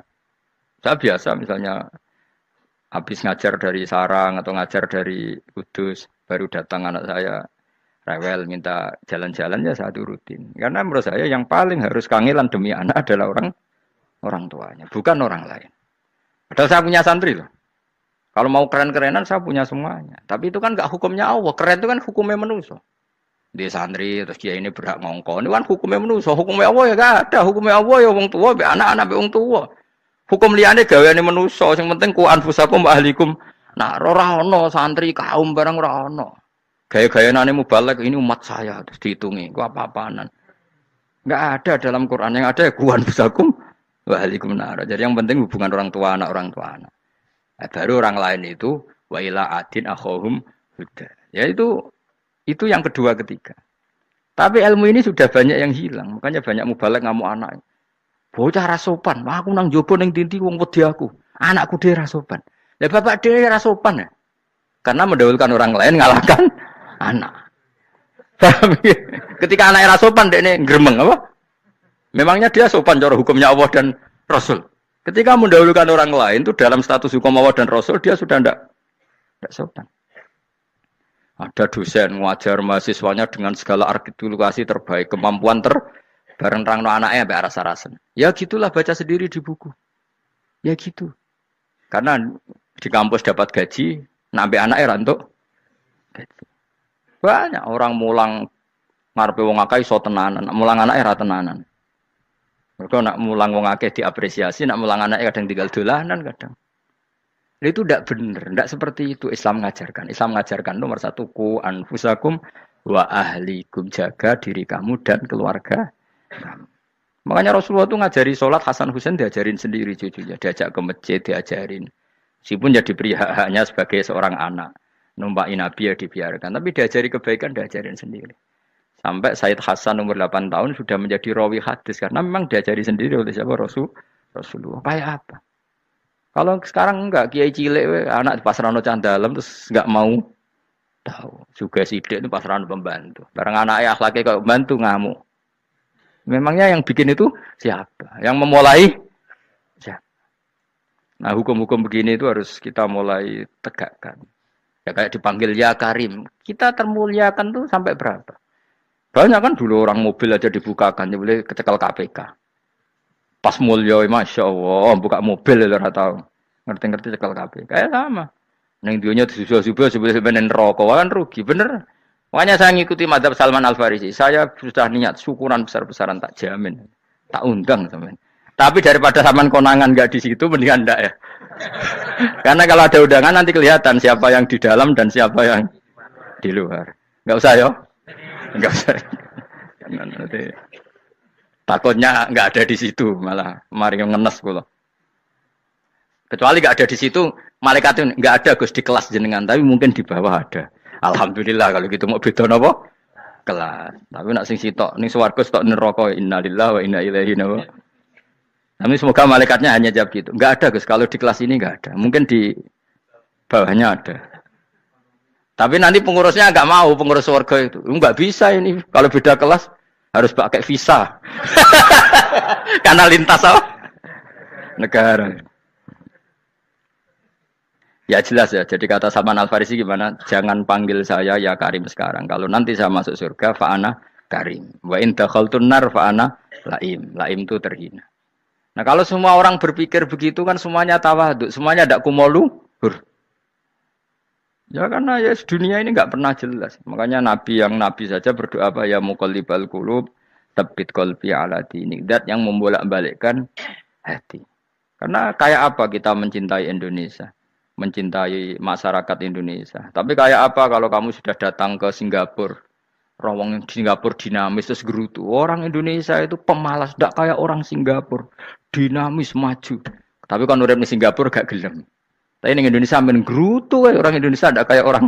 Saya biasa misalnya habis ngajar dari sarang atau ngajar dari kudus, baru datang anak saya rewel minta jalan-jalan ya saya rutin karena menurut saya yang paling harus kangelan demi anak adalah orang orang tuanya, bukan orang lain. Padahal saya punya santri loh. Kalau mau keren-kerenan saya punya semuanya. Tapi itu kan gak hukumnya Allah. Keren itu kan hukumnya manusia. Di santri terus dia ini berhak ngongko. Ini kan hukumnya manusia. Hukumnya Allah ya gak ada. Hukumnya Allah ya wong tua, be anak-anak be wong tua. Hukum liane gawe ini manusia. Yang penting ku anfusakum wa ahlikum. Nah, ora santri kaum barang ora Gaya-gaya nane balik ini umat saya terus dihitungi. Gua apa-apanan. Gak ada dalam Quran yang ada ya ku anfusakum Wahalikum nara. Jadi yang penting hubungan orang tua anak orang tua anak. Nah, baru orang lain itu wa ila adin akhohum huda. Ya itu itu yang kedua ketiga. Tapi ilmu ini sudah banyak yang hilang, makanya banyak mubalek ngamuk anak. Bocah rasopan, wah aku nang jopo neng tinti wong wedi aku. Anakku dia rasopan. Lah bapak dia rasopan ya. Karena mendahulukan orang lain ngalahkan anak. *laughs* Ya? Ketika anak rasopan dia ini gremeng apa? Memangnya dia sopan cara hukumnya Allah dan Rasul. Ketika mendahulukan orang lain itu dalam status hukum Allah dan Rasul dia sudah tidak tidak sopan. Ada dosen mengajar mahasiswanya dengan segala artikulasi terbaik, kemampuan ter bareng rangno anaknya sampai rasa arasan Ya gitulah baca sendiri di buku. Ya gitu. Karena di kampus dapat gaji, nambah anak rantuk gaji. Banyak orang mulang ngarepe wong akeh iso tenanan, mulang anak ra tenanan. Mereka nak mulang wong akeh diapresiasi, nak mulang anaknya kadang tinggal dolanan kadang. Nah, itu tidak benar, tidak seperti itu Islam mengajarkan. Islam mengajarkan nomor satu ku anfusakum wa ahlikum jaga diri kamu dan keluarga Makanya Rasulullah itu ngajari sholat Hasan Husain diajarin sendiri cucunya, diajak ke masjid diajarin. si pun jadi pria hak sebagai seorang anak, numpai Nabi ya dibiarkan, tapi diajari kebaikan diajarin sendiri. Sampai Said Hasan umur 8 tahun sudah menjadi rawi hadis karena memang diajari sendiri oleh siapa Rasul Rasulullah. Kayak apa? Kalau sekarang enggak kiai cilik anak di pasrano dalam terus enggak mau tahu. Juga sidik itu pasrano pembantu. Barang anak ayah laki kalau pembantu ngamuk. Memangnya yang bikin itu siapa? Yang memulai Nah hukum-hukum begini itu harus kita mulai tegakkan. Ya kayak dipanggil ya Karim. Kita termuliakan tuh sampai berapa? Banyak kan dulu orang mobil aja dibukakan, ya boleh ketekal KPK. Pas mulia, masya Allah, oh, buka mobil ya tahu. Ngerti-ngerti cekal KPK, ya sama. Neng dunia disusul-susul sebelum sebenarnya rokok kan rugi, bener. Makanya saya ngikuti madhab Salman Al Farisi. Saya sudah niat syukuran besar-besaran tak jamin, tak undang teman. Tapi daripada saman konangan nggak di situ, mendingan ndak ya. *laughs* Karena kalau ada undangan nanti kelihatan siapa yang di dalam dan siapa yang di luar. Nggak usah yo. Enggak usah. Jangan nanti takutnya nggak ada di situ malah mari ngenes kula. Kecuali nggak ada di situ, malaikat itu nggak ada Gus di kelas jenengan, tapi mungkin di bawah ada. Alhamdulillah kalau gitu mau beda napa? Kelas. Tapi nak sing sitok ning swarga sitok neraka innalillahi wa inna ilaihi napa? Tapi semoga malaikatnya hanya jawab gitu. Nggak ada Gus kalau di kelas ini nggak ada. Mungkin di bawahnya ada. Tapi nanti pengurusnya nggak mau pengurus warga itu. nggak bisa ini kalau beda kelas harus pakai visa. *laughs* Karena lintas apa? Negara. Ya jelas ya. Jadi kata Salman Al Farisi gimana? Jangan panggil saya ya Karim sekarang. Kalau nanti saya masuk surga, faana Karim. Wa in dakhaltun nar faana laim. Laim itu terhina. Nah kalau semua orang berpikir begitu kan semuanya tawaduk, semuanya tidak kumolu. Ya karena ya dunia ini nggak pernah jelas. Makanya nabi yang nabi saja berdoa apa ya mukallibal qulub tabit qalbi ala dini. Dat yang membolak-balikkan hati. Karena kayak apa kita mencintai Indonesia? Mencintai masyarakat Indonesia. Tapi kayak apa kalau kamu sudah datang ke Singapura? Rawang Singapura dinamis terus gerutu. Orang Indonesia itu pemalas, tidak kayak orang Singapura. Dinamis maju. Tapi kan orang di Singapura gak gelem. Tapi ning Indonesia men grutu orang Indonesia ndak kayak orang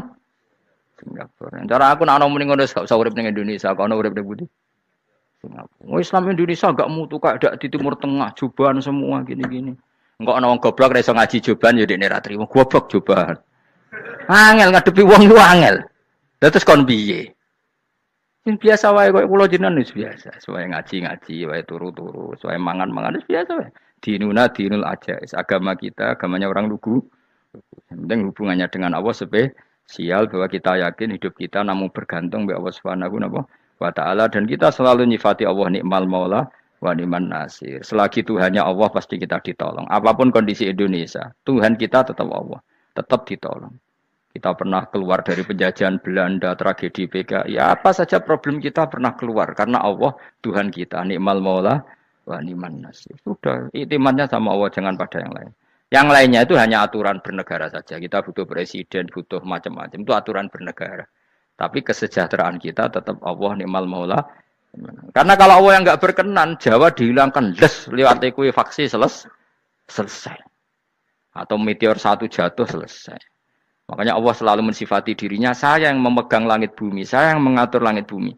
Singapura. Cara aku nak ngomong ning ngono gak usah urip ning Indonesia, ana urip ning budi. Singapura. Islam Indonesia gak mutu kaya dak di Timur Tengah, jubahan semua gini-gini. Enggak ana wong goblok ra ngaji jubahan jadi ya dekne ra trimo. Goblok jubahan. Angel ngadepi wong lu angel. Lah terus kon piye? Sing biasa wae kok kula jenengan wis biasa, Soalnya ngaji-ngaji, wae turu-turu, soalnya mangan-mangan wis biasa wae. Dinuna dinul aja, agama kita, agamanya orang lugu. Yang penting hubungannya dengan Allah spesial bahwa kita yakin hidup kita namun bergantung be Allah Subhanahu wa taala dan kita selalu nyifati Allah nikmal maula wa niman nasir. Selagi Tuhannya Allah pasti kita ditolong. Apapun kondisi Indonesia, Tuhan kita tetap Allah, tetap ditolong. Kita pernah keluar dari penjajahan Belanda, tragedi PKI, ya, apa saja problem kita pernah keluar karena Allah Tuhan kita, nikmal maula wa niman nasir. Sudah, itimannya sama Allah jangan pada yang lain. Yang lainnya itu hanya aturan bernegara saja. Kita butuh presiden, butuh macam-macam. Itu aturan bernegara. Tapi kesejahteraan kita tetap Allah ni'mal maula. Karena kalau Allah yang nggak berkenan, Jawa dihilangkan les lewat ikui faksi seles, selesai. Atau meteor satu jatuh selesai. Makanya Allah selalu mensifati dirinya, saya yang memegang langit bumi, saya yang mengatur langit bumi.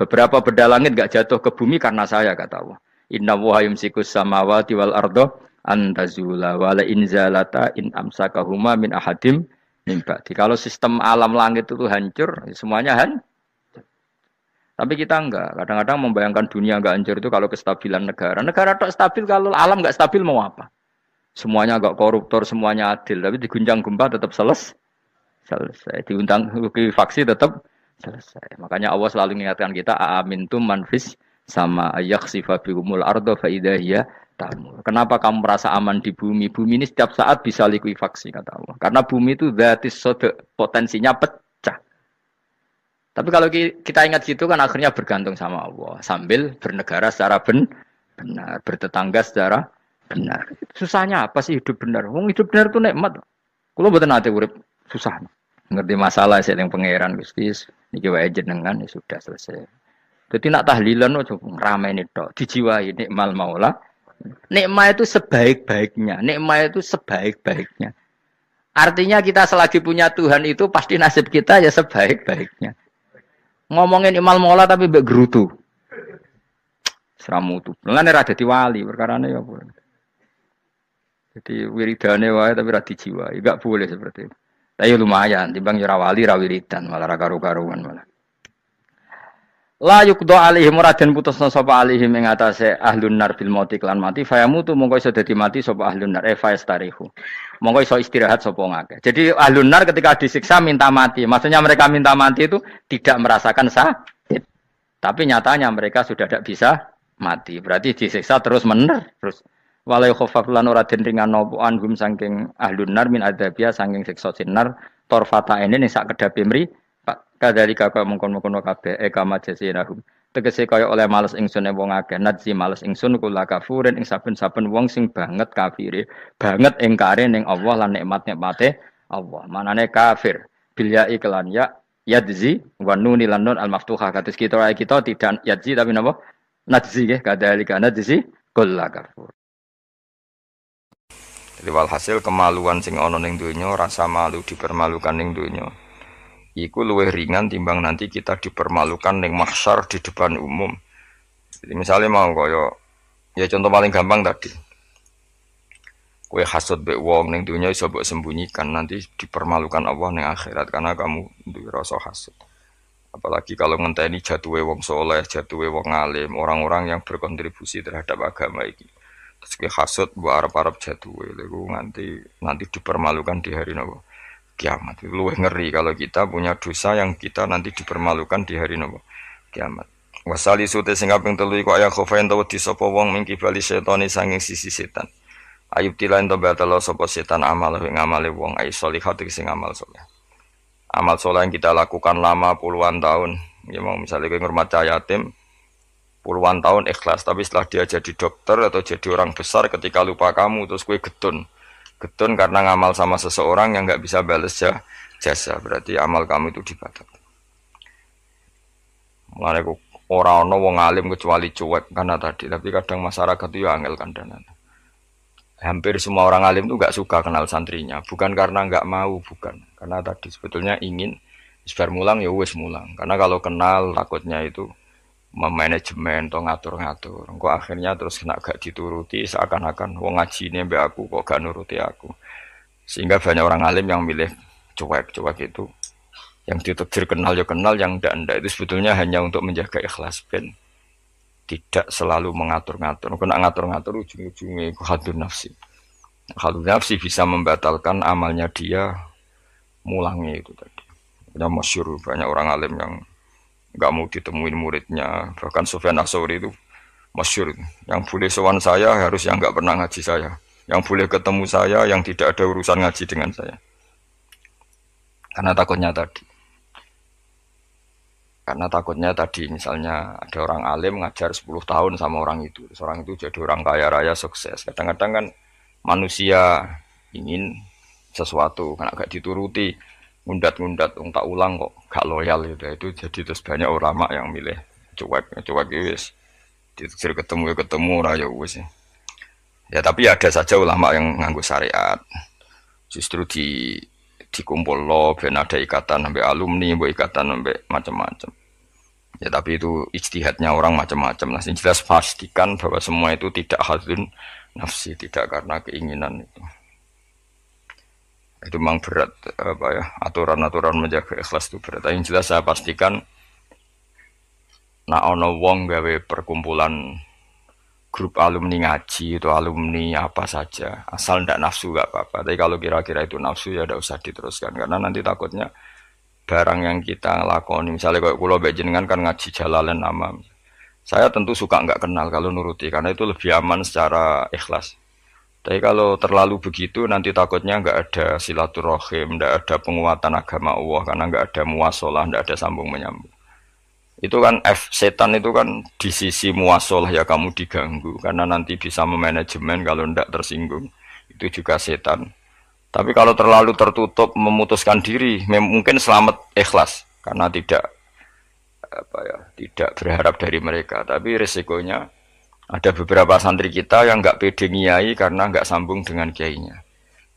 Beberapa beda langit gak jatuh ke bumi karena saya, kata Allah. Inna wuhayum sikus samawati wal ardo antazula wala inzalata in amsakahuma min ahadim Kalau sistem alam langit itu hancur, ya semuanya hancur. Tapi kita enggak. Kadang-kadang membayangkan dunia enggak hancur itu kalau kestabilan negara. Negara tak stabil kalau alam enggak stabil mau apa? Semuanya enggak koruptor, semuanya adil. Tapi diguncang gempa tetap selesai. Selesai. Diundang vaksin tetap selesai. Makanya Allah selalu mengingatkan kita, amin tu manfis sama ayak sifabikumul ardo faidahiyah Kenapa kamu merasa aman di bumi? Bumi ini setiap saat bisa likuifaksi kata Allah. Karena bumi itu berarti sode potensinya pecah. Tapi kalau kita ingat situ kan akhirnya bergantung sama Allah sambil bernegara secara ben benar, bertetangga secara benar. Susahnya apa sih hidup benar? Wong hidup benar itu nikmat. kalau buat nanti urip susah. Ngerti masalah saya yang pangeran Gusti, niki wae jenengan ya sudah selesai. Jadi nak tahlilan ojo oh, rame nih tok, dijiwai nikmal maulah nikma itu sebaik-baiknya, nikma itu sebaik-baiknya. Artinya kita selagi punya Tuhan itu pasti nasib kita ya sebaik-baiknya. Ngomongin imal mola tapi mbek gerutu. Seramutu. nih rada diwali perkara perkarane ya boleh. Jadi wiridane wae tapi ra jiwa enggak boleh seperti itu. Tapi ya lumayan, timbang ya rawiridan, malah raga karu malah. La yukdo alihim ora den putusna sapa alihim ing atase ahlun nar bil mati klan mati fayamutu mongko iso dadi mati sapa ahlun nar eh starihu Mongko iso istirahat sapa ngake. Jadi ahlun nar ketika disiksa minta mati. Maksudnya mereka minta mati itu tidak merasakan sakit. Tapi nyatanya mereka sudah tidak bisa mati. Berarti disiksa terus mener terus walai khofaf lan ora den ringan nopo anhum saking ahlun nar min adabia saking siksa sinar torfata ini sak kedhape mri kadari kakak mungkon mungkon kabeh eka eh, majasinahum. Tegese kaya oleh males ingsun e wong akeh, nadzi males ingsun kula kafurin ing saben-saben wong sing banget kafire, banget ingkare ning Allah lan nikmat-nikmate Allah. Manane kafir. Bilya iklan ya yadzi wa nuni lan al maftuha Katus kita kita tidak yadzi tapi napa nadzi nggih kau nadzi kula kafur. Jadi walhasil kemaluan sing ana ning donya rasa malu dipermalukan ning donya iku luwih ringan timbang nanti kita dipermalukan neng mahsyar di depan umum. Jadi misalnya mau koyo ya contoh paling gampang tadi. Kue hasut be wong neng dunia iso buat sembunyikan nanti dipermalukan Allah neng akhirat karena kamu duwe rasa hasut. Apalagi kalau ngenteni jatuhe wong soleh, jatuhe wong alim, orang-orang yang berkontribusi terhadap agama ini. Terus kue hasut buat Arab-Arab jatuhe, nanti nanti dipermalukan di hari nabi kiamat. Luwih ngeri kalau kita punya dosa yang kita nanti dipermalukan di hari nopo kiamat. Wasali sute sing kaping telu iku ayah khofain to wedi sapa wong mingki bali setan sanging sisi setan. Ayub tilan to batalo sapa setan amal ing ngamale wong ai salihat sing amal saleh. Amal saleh yang kita lakukan lama puluhan tahun. Ya mau misalnya kowe ngurmat yatim, puluhan tahun ikhlas tapi setelah dia jadi dokter atau jadi orang besar ketika lupa kamu terus kue getun Getun karena ngamal sama seseorang yang nggak bisa balas ya jasa. Berarti amal kamu itu dibatalkan. Mulane ora no wong alim kecuali cuek karena tadi, tapi kadang masyarakat itu ya kan kandanan. Hampir semua orang alim itu nggak suka kenal santrinya, bukan karena nggak mau, bukan. Karena tadi sebetulnya ingin sebar mulang ya wes mulang. Karena kalau kenal takutnya itu memanajemen atau ngatur-ngatur. kok akhirnya terus kena gak dituruti seakan-akan wong ngaji ini mbak aku kok gak nuruti aku. Sehingga banyak orang alim yang milih cuek-cuek itu. Yang ditegir kenal ya kenal, yang ndak ndak itu sebetulnya hanya untuk menjaga ikhlas ben tidak selalu mengatur-ngatur. Kena ngatur-ngatur ujung-ujungnya itu hadir nafsi. hadir nafsi bisa membatalkan amalnya dia mulangnya itu tadi. banyak masyur banyak orang alim yang nggak mau ditemuin muridnya. Bahkan Sofyan Asori itu masyur. Yang boleh sowan saya harus yang nggak pernah ngaji saya. Yang boleh ketemu saya yang tidak ada urusan ngaji dengan saya. Karena takutnya tadi. Karena takutnya tadi misalnya ada orang alim ngajar 10 tahun sama orang itu. Terus orang itu jadi orang kaya raya sukses. Kadang-kadang kan manusia ingin sesuatu, karena gak dituruti mundat-mundat, um, tak ulang kok gak loyal itu. Itu jadi terus banyak ulama yang milih cuek, cuek wis. Ditegur ketemu ya ketemu raya wis. Ya tapi ada saja ulama yang nganggu syariat. Justru di dikumpul lo ben ada ikatan sampai alumni, bu ikatan sampai macam-macam. Ya tapi itu ijtihadnya orang macam-macam. Nah, jelas pastikan bahwa semua itu tidak hazun nafsi, tidak karena keinginan itu itu memang berat apa ya aturan-aturan menjaga ikhlas itu berat. Tapi yang jelas saya pastikan nak ono wong gawe perkumpulan grup alumni ngaji itu alumni apa saja asal ndak nafsu gak apa-apa. Tapi kalau kira-kira itu nafsu ya tidak usah diteruskan karena nanti takutnya barang yang kita lakoni misalnya kalau kulo bejengan kan ngaji jalalan amam saya tentu suka nggak kenal kalau nuruti karena itu lebih aman secara ikhlas tapi kalau terlalu begitu nanti takutnya nggak ada silaturahim, nggak ada penguatan agama Allah karena nggak ada muasalah, nggak ada sambung menyambung. Itu kan F setan itu kan di sisi muasalah ya kamu diganggu karena nanti bisa memanajemen kalau ndak tersinggung. Itu juga setan. Tapi kalau terlalu tertutup memutuskan diri mungkin selamat ikhlas karena tidak apa ya, tidak berharap dari mereka, tapi risikonya ada beberapa santri kita yang nggak pede ngiai karena nggak sambung dengan kiainya.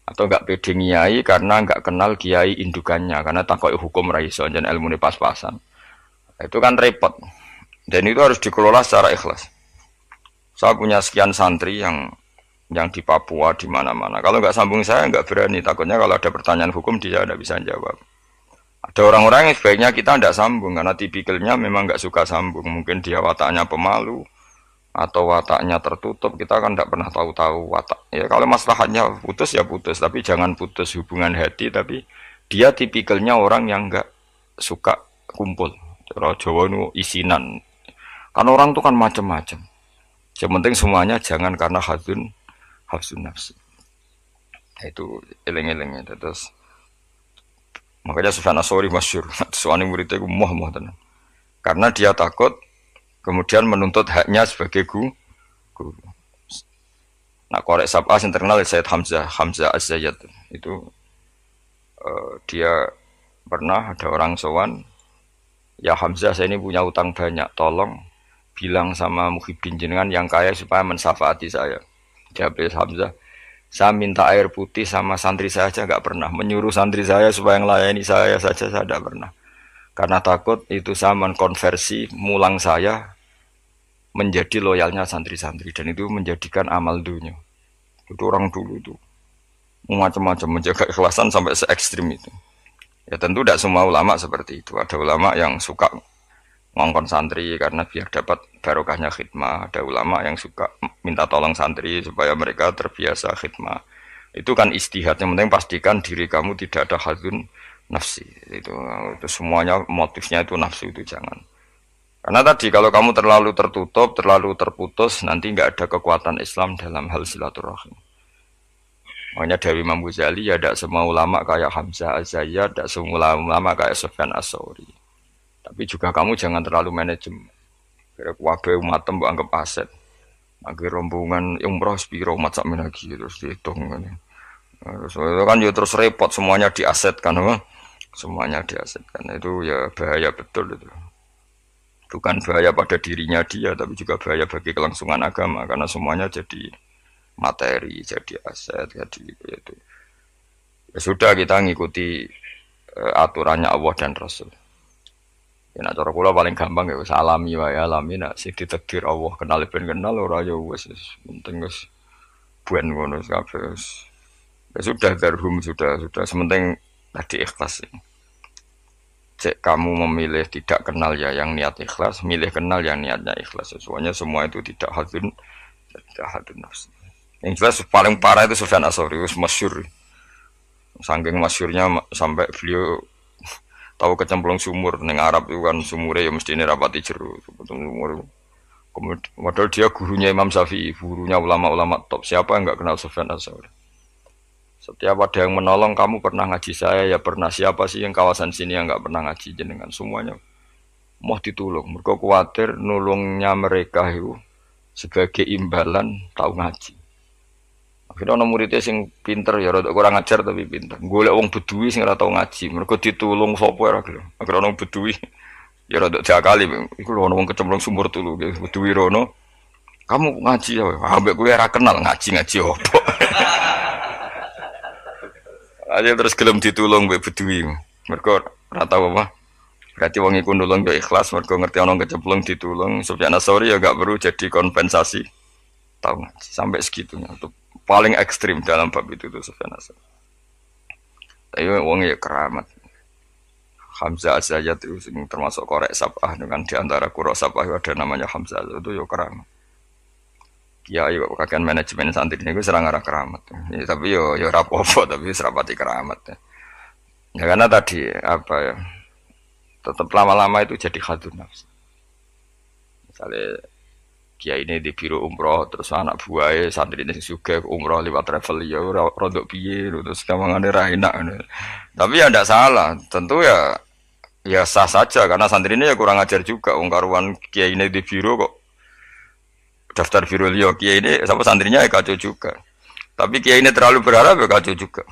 Atau nggak pede ngiai karena nggak kenal kiai indukannya. Karena takut hukum raiso dan ilmu pas-pasan. Itu kan repot. Dan itu harus dikelola secara ikhlas. Saya punya sekian santri yang yang di Papua di mana-mana. Kalau nggak sambung saya nggak berani. Takutnya kalau ada pertanyaan hukum dia tidak bisa jawab. Ada orang-orang yang sebaiknya kita tidak sambung karena tipikalnya memang nggak suka sambung. Mungkin dia wataknya pemalu, atau wataknya tertutup kita kan tidak pernah tahu-tahu watak ya kalau maslahatnya putus ya putus tapi jangan putus hubungan hati tapi dia tipikalnya orang yang nggak suka kumpul cara Jawa nu isinan kan orang tuh kan macam-macam yang penting semuanya jangan karena hadun hafsun nafsi nah, itu eleng elingnya terus makanya Sufyan Asori masyur *laughs* suami muridnya itu muah muah karena dia takut Kemudian menuntut haknya sebagai guru. guru. Nah, korek sabah yang terkenal ya Syed Hamzah, Hamzah Az-Zayyad. Itu uh, dia pernah ada orang sowan, ya Hamzah saya ini punya utang banyak, tolong bilang sama Muhyiddin jenengan yang kaya supaya mensafati saya. Dia Jabir Hamzah, saya minta air putih sama santri saya aja nggak pernah, menyuruh santri saya supaya yang layani saya saja saya tidak pernah. Karena takut itu saya mengkonversi mulang saya menjadi loyalnya santri-santri dan itu menjadikan amal dunia. Itu orang dulu itu macam-macam menjaga ikhlasan sampai se ekstrim itu. Ya tentu tidak semua ulama seperti itu. Ada ulama yang suka ngongkon santri karena biar dapat barokahnya khidmah. Ada ulama yang suka minta tolong santri supaya mereka terbiasa khidmah. Itu kan istihad. Yang penting pastikan diri kamu tidak ada hadun nafsi itu itu semuanya motifnya itu nafsi itu jangan karena tadi kalau kamu terlalu tertutup terlalu terputus nanti nggak ada kekuatan Islam dalam hal silaturahim makanya Dewi Imam Ghazali ya tidak semua ulama kayak Hamzah Azayya tidak semua ulama kayak Sofyan Asori tapi juga kamu jangan terlalu manajem kira kuabe umat tembok anggap aset Akhir rombongan umroh spiro macam lagi terus dihitung kan. Terus itu kan ya terus repot semuanya diasetkan apa? semuanya diasetkan itu ya bahaya betul itu bukan bahaya pada dirinya dia tapi juga bahaya bagi kelangsungan agama karena semuanya jadi materi jadi aset jadi itu ya sudah kita ngikuti uh, aturannya Allah dan Rasul ya nak cara kula paling gampang ya salami wa wae alami nak sih ditegir Allah kenal ya ben kenal ora ya wis penting wis buen ngono kabeh ya sudah darhum sudah sudah sementing Tadi ikhlas ini. Cek kamu memilih tidak kenal ya yang niat ikhlas, milih kenal yang niatnya ikhlas. Sesuanya semua itu tidak hadun, tidak hadun nafsi. Yang jelas paling parah itu Sufyan Asori, masyur. Sangking masyurnya sampai beliau *laughs* tahu kecemplung sumur neng Arab itu kan sumurnya ya mesti ini rapati jeru sumur. Kemudian, padahal dia gurunya Imam Syafi'i, gurunya ulama-ulama top. Siapa yang nggak kenal Sufyan Asori? Setiap ada yang menolong kamu pernah ngaji saya ya pernah siapa sih yang kawasan sini yang nggak pernah ngaji jenengan semuanya mau ditulung. Mereka khawatir nulungnya mereka itu sebagai imbalan tahu ngaji. Akhirnya orang muridnya sing pinter ya, rada kurang ajar tapi pinter. Golek wong bedui sing ora tau ngaji, mereka ditulung sapa ora ya gelem. Akhirnya orang bedui ya rada diakali, iku loh wong kecemplung sumur tulu, bedui rono. Kamu ngaji ya, ambek gue ora kenal ngaji-ngaji opo. *laughs* Aja terus gelem ditulung mbek beduwi. Mergo ora tau apa. Berarti wong iku nulung yo ikhlas mergo ngerti ana kejeblung ditulung. Sufyan Asori ya gak perlu jadi kompensasi. Tahu sampai segitunya untuk paling ekstrim dalam bab itu tuh Sufyan Asori. Tapi wong ya keramat. Hamzah saja itu termasuk korek sabah dengan diantara kurok sabah ada namanya Hamzah itu yo ya keramat ya yo iya, kagian manajemen santri gue serang arah keramat. Ya, tapi yo yo rapopo *laughs* tapi serapati keramat. Ya. ya karena tadi apa ya tetap lama-lama itu jadi khadun nafsu. Misalnya kiai ini di biro umroh terus anak buahnya santri ini juga umroh lewat travel ya rodok piye terus kamangannya ra ini. tapi ya tidak salah tentu ya ya sah saja karena santri ini ya kurang ajar juga ungkaruan kia ini di biro kok daftar virulio kiai ini sama santrinya ya kacau juga. Tapi kiai ini terlalu berharap ya kacau juga.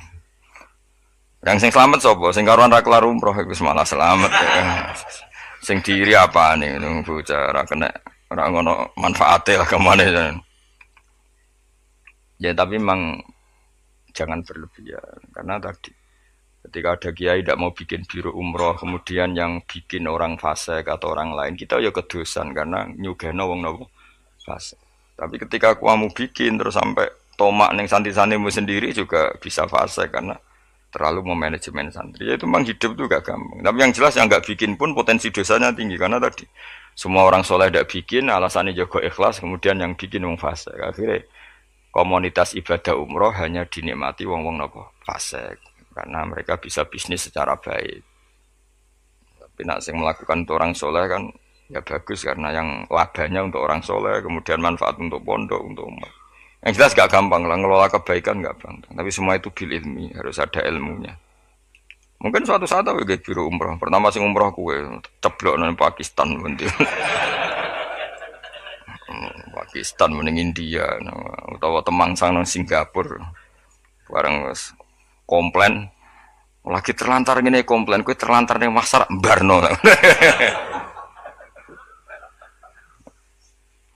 Yang sing selamat sopo, sing karuan raklar umroh itu malah selamat. Ya. *laughs* Sing diri apa nih, nunggu cara kena orang ngono manfaatnya lah kemana ya. Ya tapi memang jangan berlebihan karena tadi ketika ada kiai tidak mau bikin biru umroh kemudian yang bikin orang fasek atau orang lain kita ya kedusan karena nyugeno wong nopo fasik. Tapi ketika kamu bikin terus sampai tomak neng santri-santrimu sendiri juga bisa fasik karena terlalu mau manajemen santri. Ya itu memang hidup itu gak gampang. Tapi yang jelas yang gak bikin pun potensi dosanya tinggi karena tadi semua orang soleh tidak bikin, alasannya jago ikhlas, kemudian yang bikin wong fase Akhirnya komunitas ibadah umroh hanya dinikmati wong-wong nopo fase karena mereka bisa bisnis secara baik. Tapi nak sing melakukan orang soleh kan Ya bagus karena yang wadahnya untuk orang soleh, kemudian manfaat untuk pondok, untuk umat. Yang jelas gak gampang lah, ngelola kebaikan gak gampang. Tapi semua itu bil ilmi, harus ada ilmunya. Mungkin suatu saat aku kayak biru umroh. Pertama sih umroh kue, ceblok Pakistan nanti. *laughs* Pakistan mending India, utawa temangsang nang Singapura. Barang komplain, lagi terlantar gini komplain, kue terlantar nih masar barno. *laughs*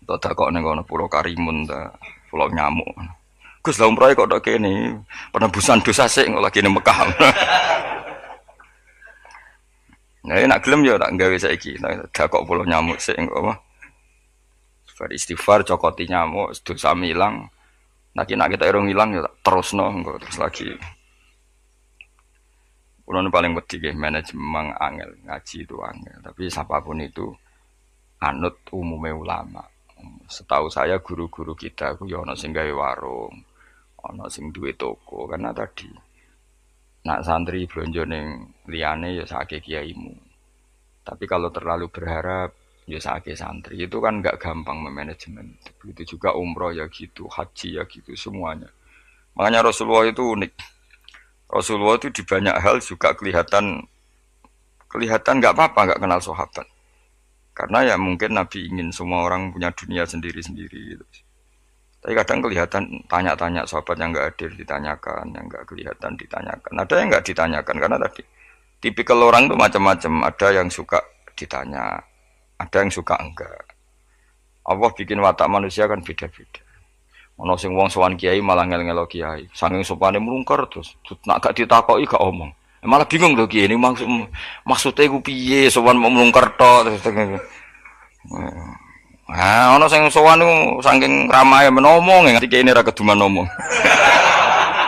Tak tak kok neng pulau Karimun tak pulau nyamuk. Gus lah umroh kok dok ini penebusan dosa sih nggak lagi neng Mekah. Nah, *laughs* nak gelem ya tak bisa saiki. Tak kok pulau nyamuk sih nggak apa. istighfar cokoti nyamuk dosa milang. Nanti nak kita irung hilang ya terus no nggak terus lagi. Kulon paling wedi nggih manajemen angel, ngaji itu angel. Tapi siapapun itu anut umumnya ulama setahu saya guru-guru kita aku ya ono sing warung, ono sing duwe toko karena tadi nak santri blonjo ning liyane ya sakit kiaimu. Tapi kalau terlalu berharap ya sakit santri itu kan nggak gampang memanajemen. Begitu juga umroh ya gitu, haji ya gitu semuanya. Makanya Rasulullah itu unik. Rasulullah itu di banyak hal juga kelihatan kelihatan nggak apa-apa nggak kenal sahabat. Karena ya mungkin Nabi ingin semua orang punya dunia sendiri-sendiri. Gitu. Tapi kadang kelihatan tanya-tanya sahabat yang nggak hadir ditanyakan, yang nggak kelihatan ditanyakan. Ada yang nggak ditanyakan karena tadi tipikal orang tuh macam-macam. Ada yang suka ditanya, ada yang suka enggak. Allah bikin watak manusia kan beda-beda. Ono sing wong sowan kiai malah ngel-ngelo kiai, saking sopane melungker terus. Nak gak ditakoki gak omong. Malah bingung loh kiai ini maksud maksudnya gue piye sowan mau melungker tok terus Nah, ono sing sowan niku saking ramai menomong nganti kiai ini ra keduman ngomong.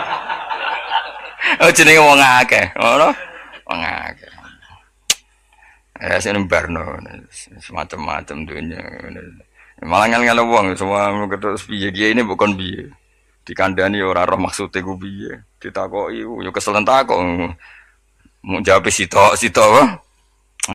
*laughs* oh jenenge wong akeh, ora? Wong akeh. Ya sing barno semacam-macam duitnya Malah ngel-ngel wong semua ketok piye kiai ini bukan piye. Dikandani ora roh maksude ku piye. Ditakoki yo keselen takok. Mau jawab sitok sitok apa?